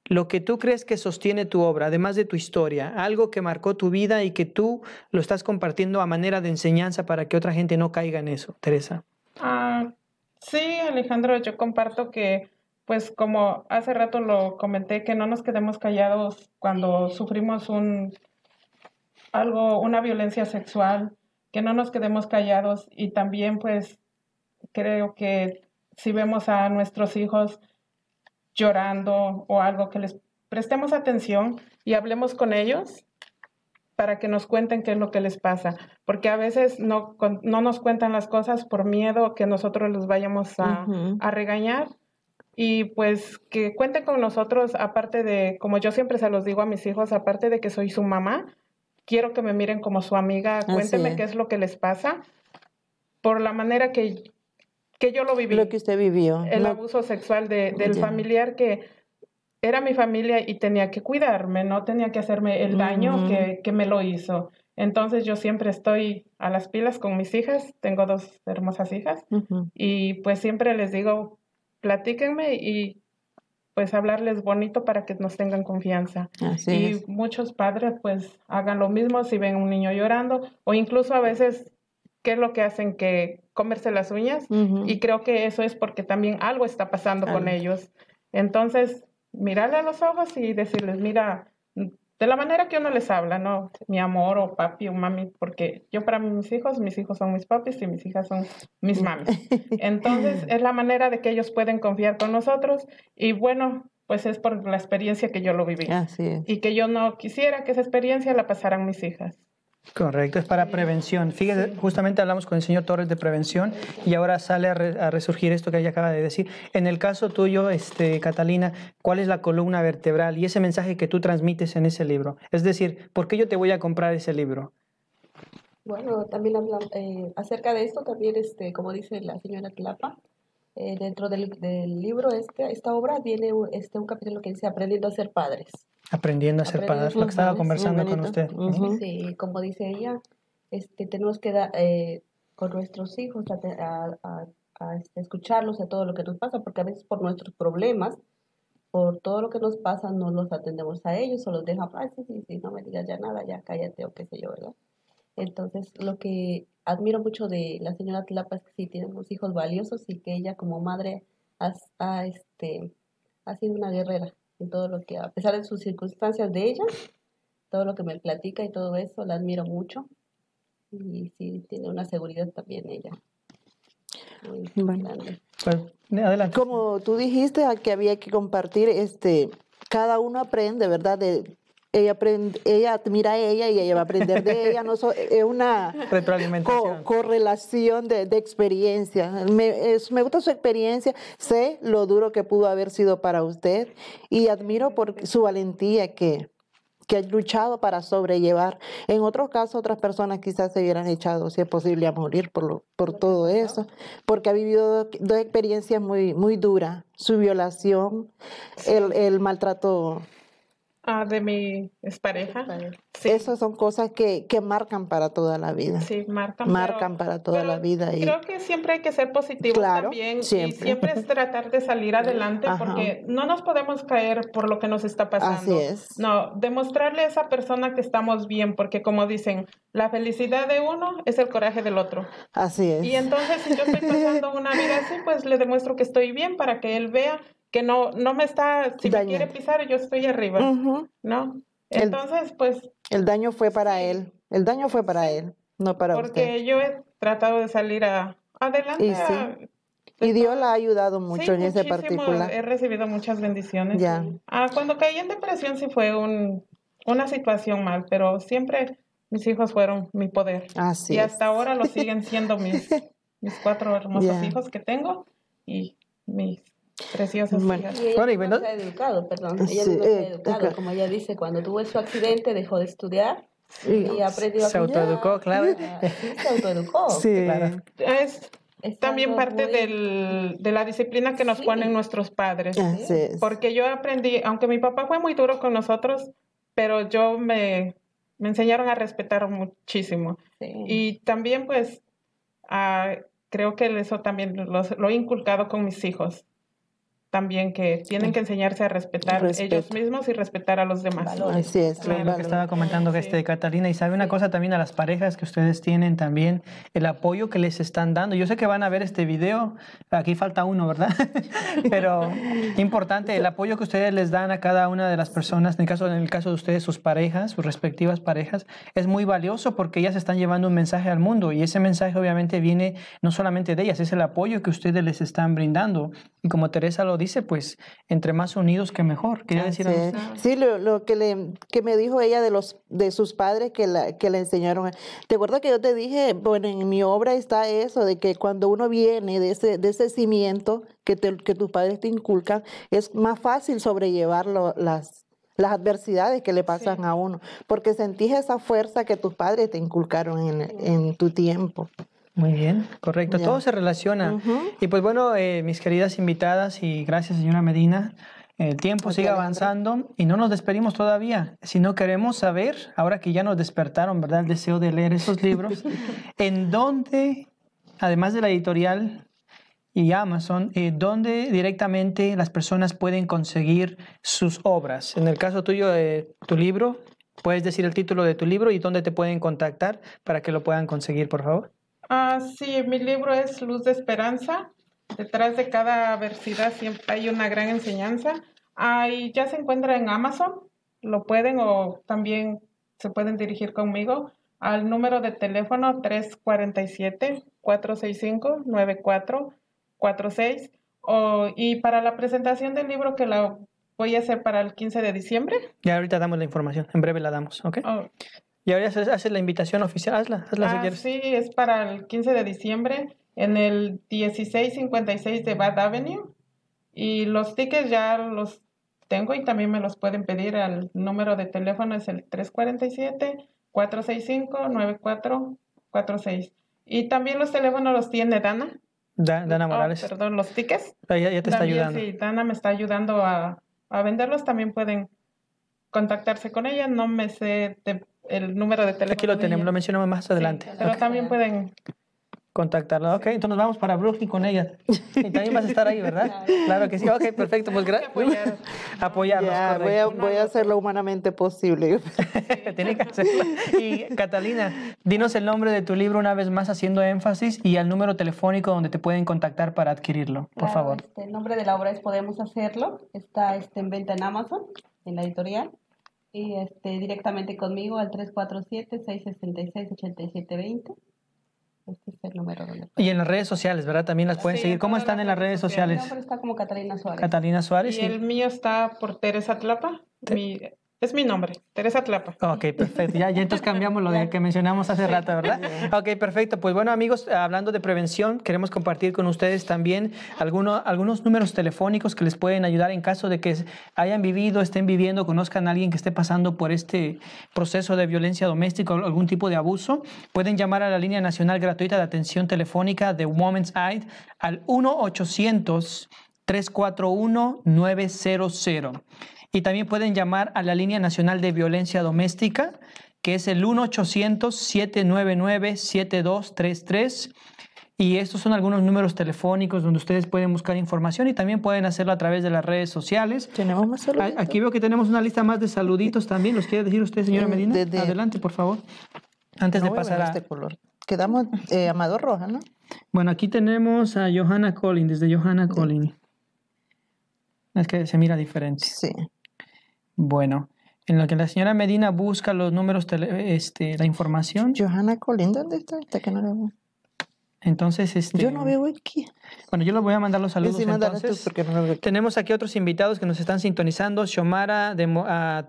lo que tú crees que sostiene tu obra, además de tu historia, algo que marcó tu vida y que tú lo estás compartiendo a manera de enseñanza para que otra gente no caiga en eso, Teresa. Ah, sí, Alejandro, yo comparto que pues como hace rato lo comenté, que no nos quedemos callados cuando sufrimos un algo, una violencia sexual, que no nos quedemos callados y también pues creo que si vemos a nuestros hijos llorando o algo que les prestemos atención y hablemos con ellos para que nos cuenten qué es lo que les pasa, porque a veces no, no nos cuentan las cosas por miedo que nosotros los vayamos a regañar y pues que cuenten con nosotros, aparte de, como yo siempre se los digo a mis hijos, aparte de que soy su mamá, quiero que me miren como su amiga, cuéntenme qué es lo que les pasa, por la manera que, que yo lo viví. Lo que usted vivió. El abuso sexual del familiar que era mi familia y tenía que cuidarme, no tenía que hacerme el daño que, me lo hizo. Entonces yo siempre estoy a las pilas con mis hijas, tengo dos hermosas hijas, y pues siempre les digo, platíquenme y pues hablarles bonito para que nos tengan confianza. y muchos padres pues hagan lo mismo si ven un niño llorando o incluso a veces, ¿qué es lo que hacen? Que comerse las uñas y creo que eso es porque también algo está pasando con ellos. Entonces, mirarle a los ojos y decirles, mira, de la manera que uno les habla, ¿no? Mi amor o papi o mami, porque yo para mis hijos, mis hijos son mis papis y mis hijas son mis mami. Entonces, es la manera de que ellos pueden confiar con nosotros y bueno, pues es por la experiencia que yo lo viví. Así Y que yo no quisiera que esa experiencia la pasaran mis hijas. Correcto, es para prevención. Fíjese, justamente hablamos con el señor Torres de prevención y ahora sale a, resurgir esto que ella acaba de decir. En el caso tuyo, este, Catalina, ¿cuál es la columna vertebral y ese mensaje que tú transmites en ese libro? Es decir, ¿por qué yo te voy a comprar ese libro? Bueno, también eh, acerca de esto, también, este, como dice la señora Tlapa, eh, dentro del, del, libro, este, esta obra, viene este, un capítulo que dice Aprendiendo a ser padres. Aprendiendo a ser padres, lo estaba conversando con usted. Sí, como dice ella, este, tenemos que dar eh, con nuestros hijos a, este, escucharlos a todo lo que nos pasa, porque a veces por nuestros problemas, por todo lo que nos pasa, no los atendemos a ellos o los dejamos, ah, sí, sí, sí, no me digas ya nada, ya cállate o qué sé yo, ¿verdad? Entonces, lo que admiro mucho de la señora Tlapa es que sí tiene unos hijos valiosos y que ella como madre ha, este, ha sido una guerrera en todo lo que, a pesar de sus circunstancias de ella, todo lo que me platica y todo eso, la admiro mucho. Y sí, tiene una seguridad también ella. Pues, adelante. Como tú dijiste que había que compartir, este, cada uno aprende, ¿verdad? De ella, aprende, ella admira a ella y ella va a aprender de ella. No es una correlación de, de experiencia. Me, me, gusta su experiencia, sé lo duro que pudo haber sido para usted y admiro por su valentía que, que ha luchado para sobrellevar. En otros casos, otras personas quizás se hubieran echado, si es posible, a morir por, lo, por todo eso, porque ha vivido dos, experiencias muy, muy duras, su violación, el, el maltrato Ah, de mi pareja, Esas son cosas que, que, marcan para toda la vida. Sí, marcan. Marcan para toda la vida. Y... Creo que siempre hay que ser positivo también. Siempre. Y siempre es tratar de salir adelante porque no nos podemos caer por lo que nos está pasando. Así es. No, demostrarle a esa persona que estamos bien porque como dicen, la felicidad de uno es el coraje del otro. Así es. Y entonces si yo estoy pasando una vida así, pues le demuestro que estoy bien para que él vea que no, no me está, si me quiere pisar, yo estoy arriba, ¿no? Entonces, pues... El daño fue para él, el daño fue para él, no para porque usted. Porque yo he tratado de salir adelante. Y, Dios la ha ayudado mucho en ese particular. He recibido muchas bendiciones. Ya. Ah, cuando caí en depresión sí fue una situación mal, pero siempre mis hijos fueron mi poder. Así y hasta ahora lo siguen siendo mis, mis cuatro hermosos hijos que tengo y mis Preciosa. Bueno, y ella bueno, se ha educado, perdón. Ella eh, como ella dice, cuando tuvo su accidente dejó de estudiar. y aprendió se a autoeducó, claro. Sí, se autoeducó. Sí, claro. Es, también parte del, de la disciplina que nos ponen nuestros padres. Porque yo aprendí, aunque mi papá fue muy duro con nosotros, pero yo me, me enseñaron a respetar muchísimo. Y también pues ah, creo que eso también lo, lo he inculcado con mis hijos también que tienen que enseñarse a respetar ellos mismos y respetar a los demás. Así es. lo que estaba comentando este, Catalina, y sabe una cosa también a las parejas que ustedes tienen también, el apoyo que les están dando. Yo sé que van a ver este video, aquí falta uno, ¿verdad? Pero importante, el apoyo que ustedes les dan a cada una de las personas, en el caso, en el caso de ustedes, sus parejas, sus respectivas parejas, es muy valioso porque ellas están llevando un mensaje al mundo y ese mensaje obviamente viene no solamente de ellas, es el apoyo que ustedes les están brindando. Y como Teresa lo dice, pues entre más unidos que mejor. Quería decir Sí, lo, que, le, que me dijo ella de, los, de sus padres que, la, que le enseñaron. ¿Te acuerdas que yo te dije, bueno, en mi obra está eso, de que cuando uno viene de ese, de ese cimiento que, que tus padres te inculcan, es más fácil sobrellevar las, las adversidades que le pasan a uno, porque sentís esa fuerza que tus padres te inculcaron en, en tu tiempo. Muy bien, correcto. Todo se relaciona. Y pues bueno, eh, mis queridas invitadas y gracias señora Medina. El tiempo sigue avanzando y no nos despedimos todavía, sino queremos saber, ahora que ya nos despertaron, ¿verdad? El deseo de leer esos libros, en dónde, además de la editorial y Amazon, eh, dónde directamente las personas pueden conseguir sus obras. En el caso tuyo, eh, tu libro, puedes decir el título de tu libro y dónde te pueden contactar para que lo puedan conseguir, por favor. Ah, sí, mi libro es Luz de Esperanza. Detrás de cada adversidad siempre hay una gran enseñanza. Ahí ya se encuentra en Amazon. Lo pueden o también se pueden dirigir conmigo al número de teléfono 347-465-9446. O y para la presentación del libro que la voy a hacer para el 15 de diciembre. Ya ahorita damos la información, en breve la damos, ¿ok? Y ahora haces la invitación oficial, hazla, hazla si ah, quieres. Sí, es para el 15 de diciembre en el 1656 de Bad Avenue. Y los tickets ya los tengo y también me los pueden pedir al número de teléfono, es el 347-465-9446. Y también los teléfonos los tiene Dana. Dana oh, Morales. perdón, los tickets. ya, te está ayudando. Sí, Dana me está ayudando a, a venderlos. También pueden contactarse con ella. No me sé el número de teléfono. Aquí lo tenemos, lo mencionamos más adelante. pero también pueden contactarla. Ok, entonces nos vamos para Brooklyn con ella. Y también vas a estar ahí, ¿verdad? Claro, que sí. Ok, perfecto. Pues gracias. Apoyarlos. voy, a, voy, hacer lo humanamente posible. que hacerlo. Y Catalina, dinos el nombre de tu libro una vez más haciendo énfasis y al número telefónico donde te pueden contactar para adquirirlo, por favor. Este, el nombre de la obra es Podemos Hacerlo. Está este, en venta en Amazon, en la editorial. Y este, directamente conmigo al 347-666-8720. Este es el número Y en las redes sociales, ¿verdad? También las pueden seguir. ¿Cómo están en las redes sociales? está como Catalina Suárez. Catalina Suárez. Y, el mío está por Teresa Tlapa. Mi es mi nombre, Teresa Tlapa. Ok, perfecto. Ya, entonces cambiamos lo de que mencionamos hace rato, ¿verdad? Ok, perfecto. Pues bueno, amigos, hablando de prevención, queremos compartir con ustedes también algunos, algunos números telefónicos que les pueden ayudar en caso de que hayan vivido, estén viviendo, conozcan a alguien que esté pasando por este proceso de violencia doméstica o algún tipo de abuso. Pueden llamar a la línea nacional gratuita de atención telefónica de Women's Aid al 1 800 341 900 y también pueden llamar a la línea nacional de violencia doméstica, que es el 1-800-799-7233. Y estos son algunos números telefónicos donde ustedes pueden buscar información y también pueden hacerlo a través de las redes sociales. Tenemos más Aquí veo que tenemos una lista más de saluditos también. ¿Los quiere decir usted, señora eh, Medina? Adelante, por favor. Antes de pasar a... Este color. Quedamos eh, Amador Roja, ¿no? Bueno, aquí tenemos a Johanna Collin, desde Johanna Collin. Es que se mira diferente. Sí. Bueno, en lo que la señora Medina busca los números, este, la información. Johanna Colín, ¿dónde está? que no Entonces, este. Yo no veo aquí. Bueno, yo les voy a mandar los saludos. entonces. Tenemos aquí otros invitados que nos están sintonizando. Shomara, de,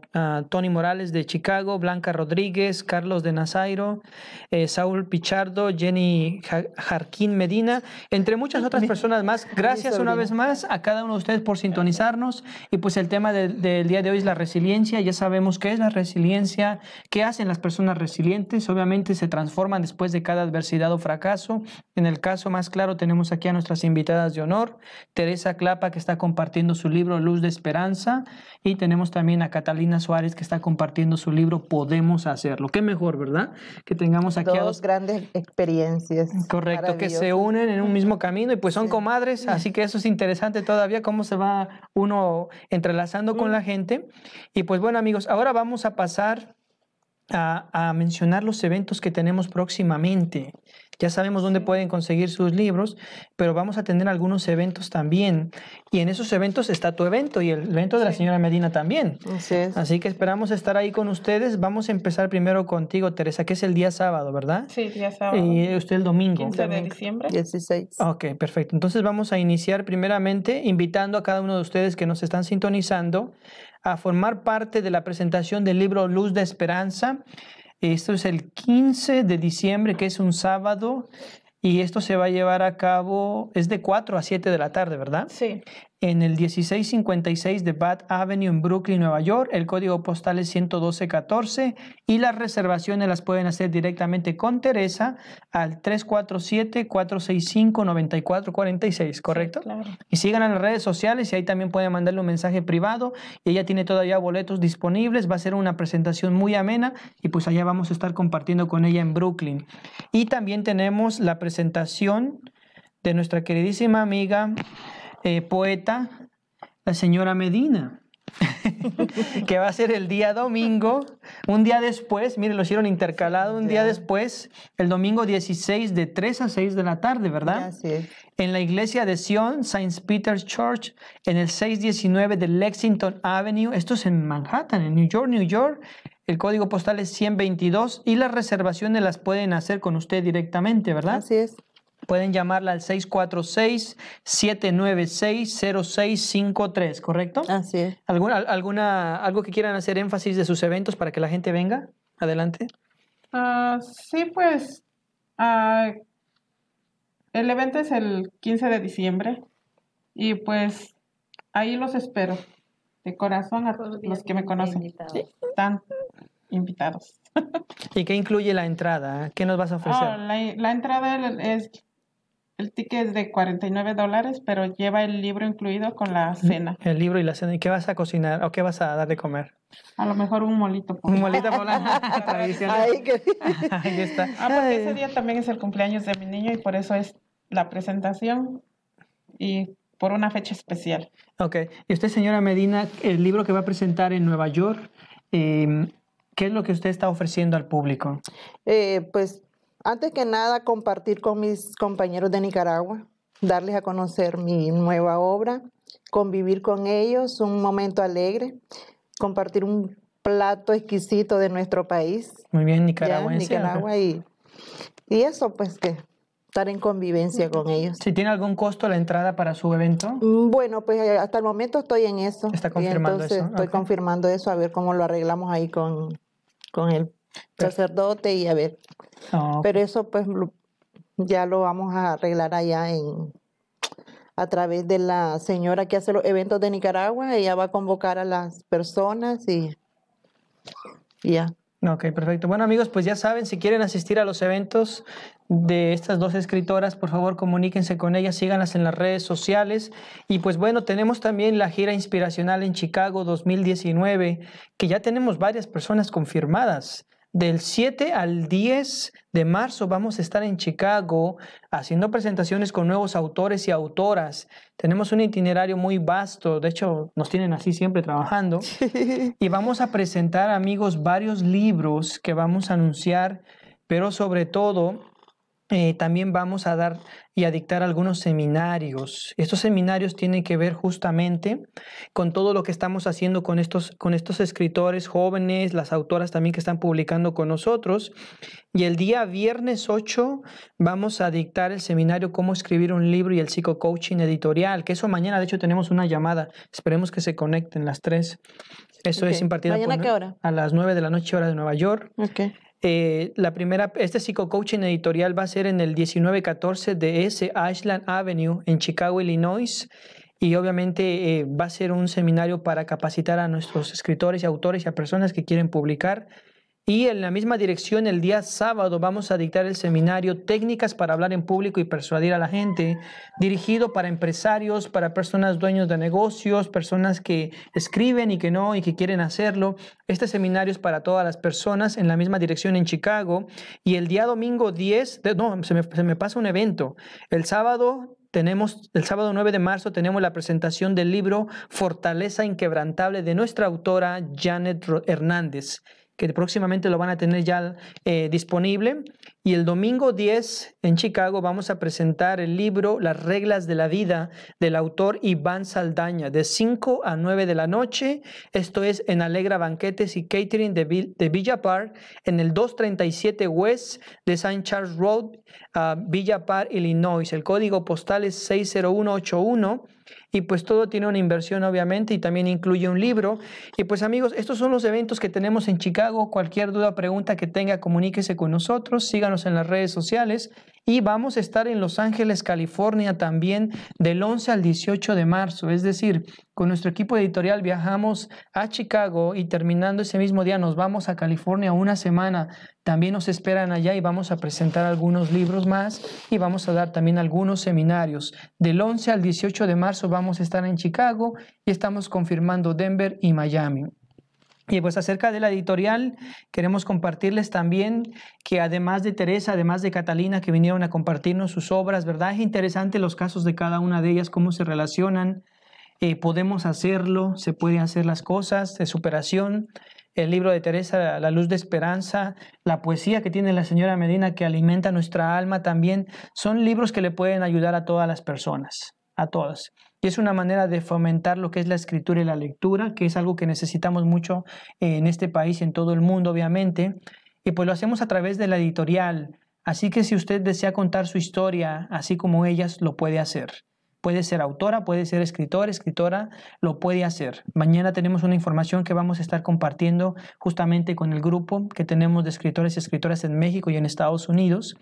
Tony Morales de Chicago, Blanca Rodríguez, Carlos de Nazairo, eh, Saúl Pichardo, Jenny Jarquín Medina, entre muchas otras personas más. Gracias una vez más a cada uno de ustedes por sintonizarnos. Y pues el tema del día de hoy es la resiliencia. Ya sabemos qué es la resiliencia, qué hacen las personas resilientes. Obviamente se transforman después de cada adversidad o fracaso. En el caso más claro tenemos aquí a nuestra invitadas de honor, Teresa Clapa, que está compartiendo su libro Luz de Esperanza, y tenemos también a Catalina Suárez, que está compartiendo su libro Podemos Hacerlo. Qué mejor, ¿verdad? Que tengamos aquí dos, a dos grandes experiencias. Correcto, que se unen en un mismo camino y pues son comadres, así que eso es interesante todavía, cómo se va uno entrelazando con la mm. gente. Y pues bueno, amigos, ahora vamos a pasar... a, mencionar los eventos que tenemos próximamente. Ya sabemos dónde pueden conseguir sus libros, pero vamos a tener algunos eventos también. Y en esos eventos está tu evento y el evento de la señora Medina también. Así, que esperamos estar ahí con ustedes. Vamos a empezar primero contigo, Teresa, que es el día sábado, ¿verdad? Sí, día sábado. Y usted el domingo. 15 de diciembre. 16. Ok, perfecto. Entonces vamos a iniciar primeramente invitando a cada uno de ustedes que nos están sintonizando a formar parte de la presentación del libro Luz de Esperanza esto es el 15 de diciembre, que es un sábado, y esto se va a llevar a cabo, es de 4 a 7 de la tarde, ¿verdad? Sí en el 1656 de Bath Avenue en Brooklyn, Nueva York. El código postal es 11214 y las reservaciones las pueden hacer directamente con Teresa al 347-465-9446, ¿correcto? claro. Y sigan en las redes sociales y ahí también pueden mandarle un mensaje privado. y Ella tiene todavía boletos disponibles, va a ser una presentación muy amena y pues allá vamos a estar compartiendo con ella en Brooklyn. Y también tenemos la presentación de nuestra queridísima amiga eh, poeta, la señora Medina. que va a ser el día domingo, un día después, mire, lo hicieron intercalado, un día después, el domingo 16 de 3 a 6 de la tarde, ¿verdad? Así es. En la iglesia de Sion, St. Peter's Church, en el 619 de Lexington Avenue, esto es en Manhattan, en New York, New York, el código postal es 122 y las reservaciones las pueden hacer con usted directamente, ¿verdad? Así es pueden llamarla al 646-796-0653, ¿correcto? Así es. ¿Alguna, alguna, ¿Algo que quieran hacer énfasis de sus eventos para que la gente venga? Adelante. Ah, sí, pues ah, el evento es el 15 de diciembre y pues ahí los espero de corazón a todos los que me conocen. Están invitados. ¿Y qué incluye la entrada? ¿Qué nos vas a ofrecer? Ah, la, la entrada es el ticket es de 49 dólares, pero lleva el libro incluido con la cena. El libro y la cena. ¿Y qué vas a cocinar o qué vas a dar de comer? A lo mejor un molito Un molito poblano tradicional. Ahí está. Ah, porque ese día también es el cumpleaños de mi niño y por eso es la presentación y por una fecha especial. Ok. Y usted, señora Medina, el libro que va a presentar en Nueva York, em, ¿qué es lo que usted está ofreciendo al público? Eh, pues antes que nada, compartir con mis compañeros de Nicaragua, darles a conocer mi nueva obra, convivir con ellos, un momento alegre, compartir un plato exquisito de nuestro país. Muy bien, Nicaragua. Nicaragua y, eso, pues que estar en convivencia con ellos. ¿Si tiene algún costo la entrada para su evento? Mm, bueno, pues eh, hasta el momento estoy en eso. Está confirmando eso. Estoy confirmando eso a ver cómo lo arreglamos ahí con, con el sacerdote y a ver. Ah, Pero eso pues ya lo vamos a arreglar allá en a través de la señora que hace los eventos de Nicaragua, ella va a convocar a las personas y ya. Ok, perfecto. Bueno amigos, pues ya saben, si quieren asistir a los eventos de estas dos escritoras, por favor comuníquense con ellas, síganlas en las redes sociales. Y pues bueno, tenemos también la gira inspiracional en Chicago 2019, que ya tenemos varias personas confirmadas. Del 7 al 10 de marzo vamos a estar en Chicago haciendo presentaciones con nuevos autores y autoras. Tenemos un itinerario muy vasto, de hecho nos tienen así siempre trabajando. Y vamos a presentar, amigos, varios libros que vamos a anunciar, pero sobre todo eh, también vamos a dar y a dictar algunos seminarios. Estos seminarios tienen que ver justamente con todo lo que estamos haciendo con estos, con estos escritores jóvenes, las autoras también que están publicando con nosotros. Y el día viernes 8 vamos a dictar el seminario Cómo escribir un libro y el psico-coaching editorial, que eso mañana, de hecho, tenemos una llamada. Esperemos que se conecten las tres. Eso es impartido ¿Mañana a las 9 de la noche hora de Nueva York. Ok. Eh, la primera, este coaching editorial va a ser en el 1914 de S. Ashland Avenue en Chicago, Illinois. Y obviamente eh, va a ser un seminario para capacitar a nuestros escritores y autores y a personas que quieren publicar y en la misma dirección, el día sábado vamos a dictar el seminario Técnicas para hablar en público y persuadir a la gente, dirigido para empresarios, para personas dueños de negocios, personas que escriben y que no y que quieren hacerlo. Este seminario es para todas las personas en la misma dirección en Chicago. Y el día domingo 10, no, se me, pasa un evento. El sábado tenemos el sábado 9 de marzo tenemos la presentación del libro Fortaleza inquebrantable de nuestra autora Janet Hernández que próximamente lo van a tener ya eh, disponible. Y el domingo 10 en Chicago vamos a presentar el libro Las reglas de la vida del autor Iván Saldaña, de 5 a 9 de la noche. Esto es en Alegra Banquetes y Catering de, Villa Park, en el 237 West de St. Charles Road, ah, Villa Park, Illinois. El código postal es 60181 y pues todo tiene una inversión obviamente y también incluye un libro. Y pues amigos, estos son los eventos que tenemos en Chicago. Cualquier duda o pregunta que tenga, comuníquese con nosotros, síganos en las redes sociales. Y vamos a estar en Los Ángeles, California también del 11 al 18 de marzo. Es decir, con nuestro equipo editorial viajamos a Chicago y terminando ese mismo día nos vamos a California una semana. También nos esperan allá y vamos a presentar algunos libros más y vamos a dar también algunos seminarios. Del 11 al 18 de marzo vamos a estar en Chicago y estamos confirmando Denver y Miami. Y pues acerca de la editorial, queremos compartirles también que además de Teresa, además de Catalina, que vinieron a compartirnos sus obras, ¿verdad? Es interesante los casos de cada una de ellas, cómo se relacionan. Eh, podemos hacerlo, se pueden hacer las cosas de superación. El libro de Teresa, La luz de esperanza, la poesía que tiene la señora Medina que alimenta nuestra alma también, son libros que le pueden ayudar a todas las personas, a todas. Y es una manera de fomentar lo que es la escritura y la lectura, que es algo que necesitamos mucho eh, en este país y en todo el mundo, obviamente. Y pues lo hacemos a través de la editorial. Así que si usted desea contar su historia, así como ellas, lo puede hacer. Puede ser autora, puede ser escritor, escritora, lo puede hacer. Mañana tenemos una información que vamos a estar compartiendo justamente con el grupo que tenemos de escritores y escritoras en México y en Estados Unidos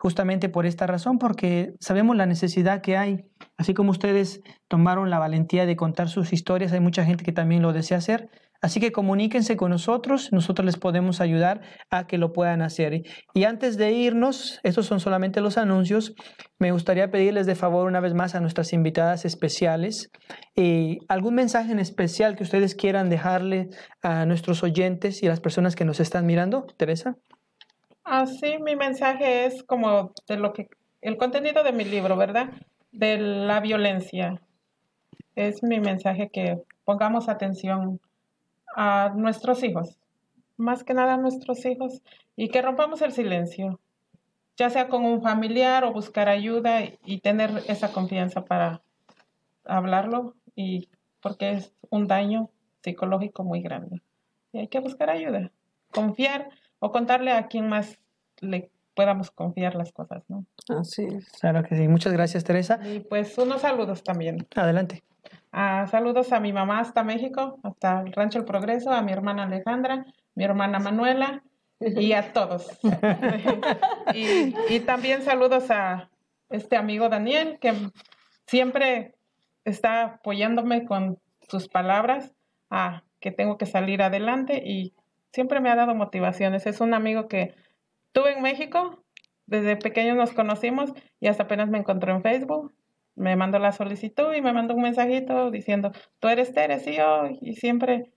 justamente por esta razón, porque sabemos la necesidad que hay. Así como ustedes tomaron la valentía de contar sus historias, hay mucha gente que también lo desea hacer. Así que comuníquense con nosotros, nosotros les podemos ayudar a que lo puedan hacer. Y antes de irnos, estos son solamente los anuncios, me gustaría pedirles de favor una vez más a nuestras invitadas especiales eh, algún mensaje en especial que ustedes quieran dejarle a nuestros oyentes y a las personas que nos están mirando. Teresa. Así ah, mi mensaje es como de lo que el contenido de mi libro, ¿verdad? De la violencia. Es mi mensaje que pongamos atención a nuestros hijos, más que nada a nuestros hijos, y que rompamos el silencio, ya sea con un familiar o buscar ayuda y tener esa confianza para hablarlo, y porque es un daño psicológico muy grande. Y hay que buscar ayuda, confiar o contarle a quien más le podamos confiar las cosas, ¿no? Así es. Claro que sí. Muchas gracias, Teresa. Y pues unos saludos también. Adelante. Ah, saludos a mi mamá hasta México, hasta el Rancho El Progreso, a mi hermana Alejandra, mi hermana Manuela y a todos. y, y también saludos a este amigo Daniel, que siempre está apoyándome con sus palabras a que tengo que salir adelante y siempre me ha dado motivaciones. Es un amigo que tuve en México, desde pequeño nos conocimos y hasta apenas me encontró en Facebook. Me mandó la solicitud y me mandó un mensajito diciendo, tú eres Teresa yo. Y siempre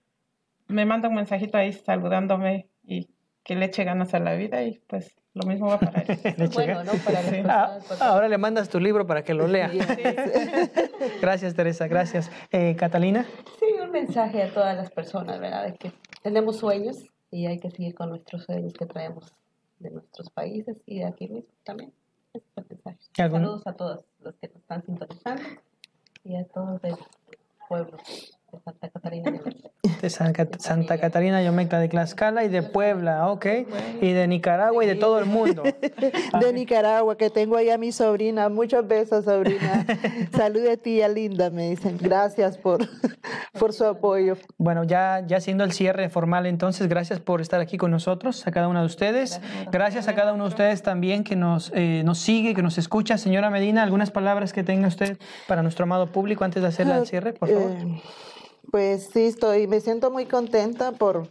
me manda un mensajito ahí saludándome y que le eche ganas a la vida y pues lo mismo va para él. Para ah, pues, ahora le mandas tu libro para que lo lea. gracias, Teresa, gracias. Eh, Catalina. Sí, un mensaje a todas las personas, ¿verdad? que tenemos sueños y hay que seguir con nuestros sueños que traemos de nuestros países y de aquí mismo también. Saludos a todos los que nos están sintonizando y a todos del pueblo de Santa Catarina. De Santa Catarina de Tlaxcala y de Puebla, ok. Y de Nicaragua y de todo el mundo. de Nicaragua, que tengo ahí a mi sobrina. Muchos besos, sobrina. de tía linda, me dicen. Gracias por, por su apoyo. Bueno, ya, ya siendo el cierre formal, entonces, gracias por estar aquí con nosotros, a cada uno de ustedes. Gracias a cada uno de ustedes también que nos, eh, nos sigue, que nos escucha. Señora Medina, algunas palabras que tenga usted para nuestro amado público antes de hacer el ah, cierre, por favor. Eh, pues sí, estoy, me siento muy contenta por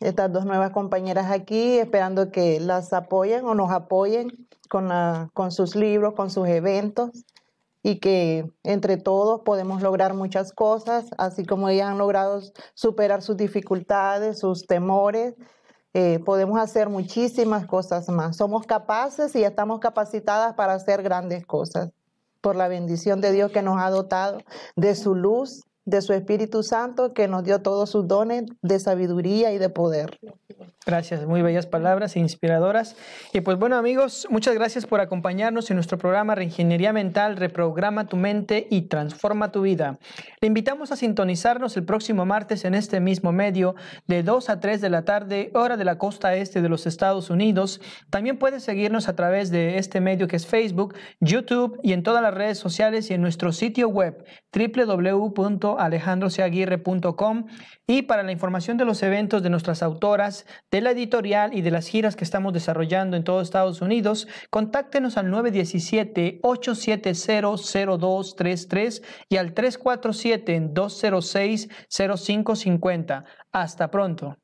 estas dos nuevas compañeras aquí, esperando que las apoyen o nos apoyen con, la, con sus libros, con sus eventos y que entre todos podemos lograr muchas cosas, así como ellas han logrado superar sus dificultades, sus temores. Eh, podemos hacer muchísimas cosas más. Somos capaces y estamos capacitadas para hacer grandes cosas por la bendición de Dios que nos ha dotado de su luz de su Espíritu Santo que nos dio todos sus dones de sabiduría y de poder. Gracias, muy bellas palabras e inspiradoras. Y pues bueno amigos, muchas gracias por acompañarnos en nuestro programa Reingeniería Mental, Reprograma tu mente y transforma tu vida. Le invitamos a sintonizarnos el próximo martes en este mismo medio de 2 a 3 de la tarde, hora de la costa este de los Estados Unidos. También puedes seguirnos a través de este medio que es Facebook, YouTube y en todas las redes sociales y en nuestro sitio web www.alejandroseaguirre.com y para la información de los eventos de nuestras autoras, de la editorial y de las giras que estamos desarrollando en todo Estados Unidos, contáctenos al 917-870-0233 y al 347-206-0550. Hasta pronto.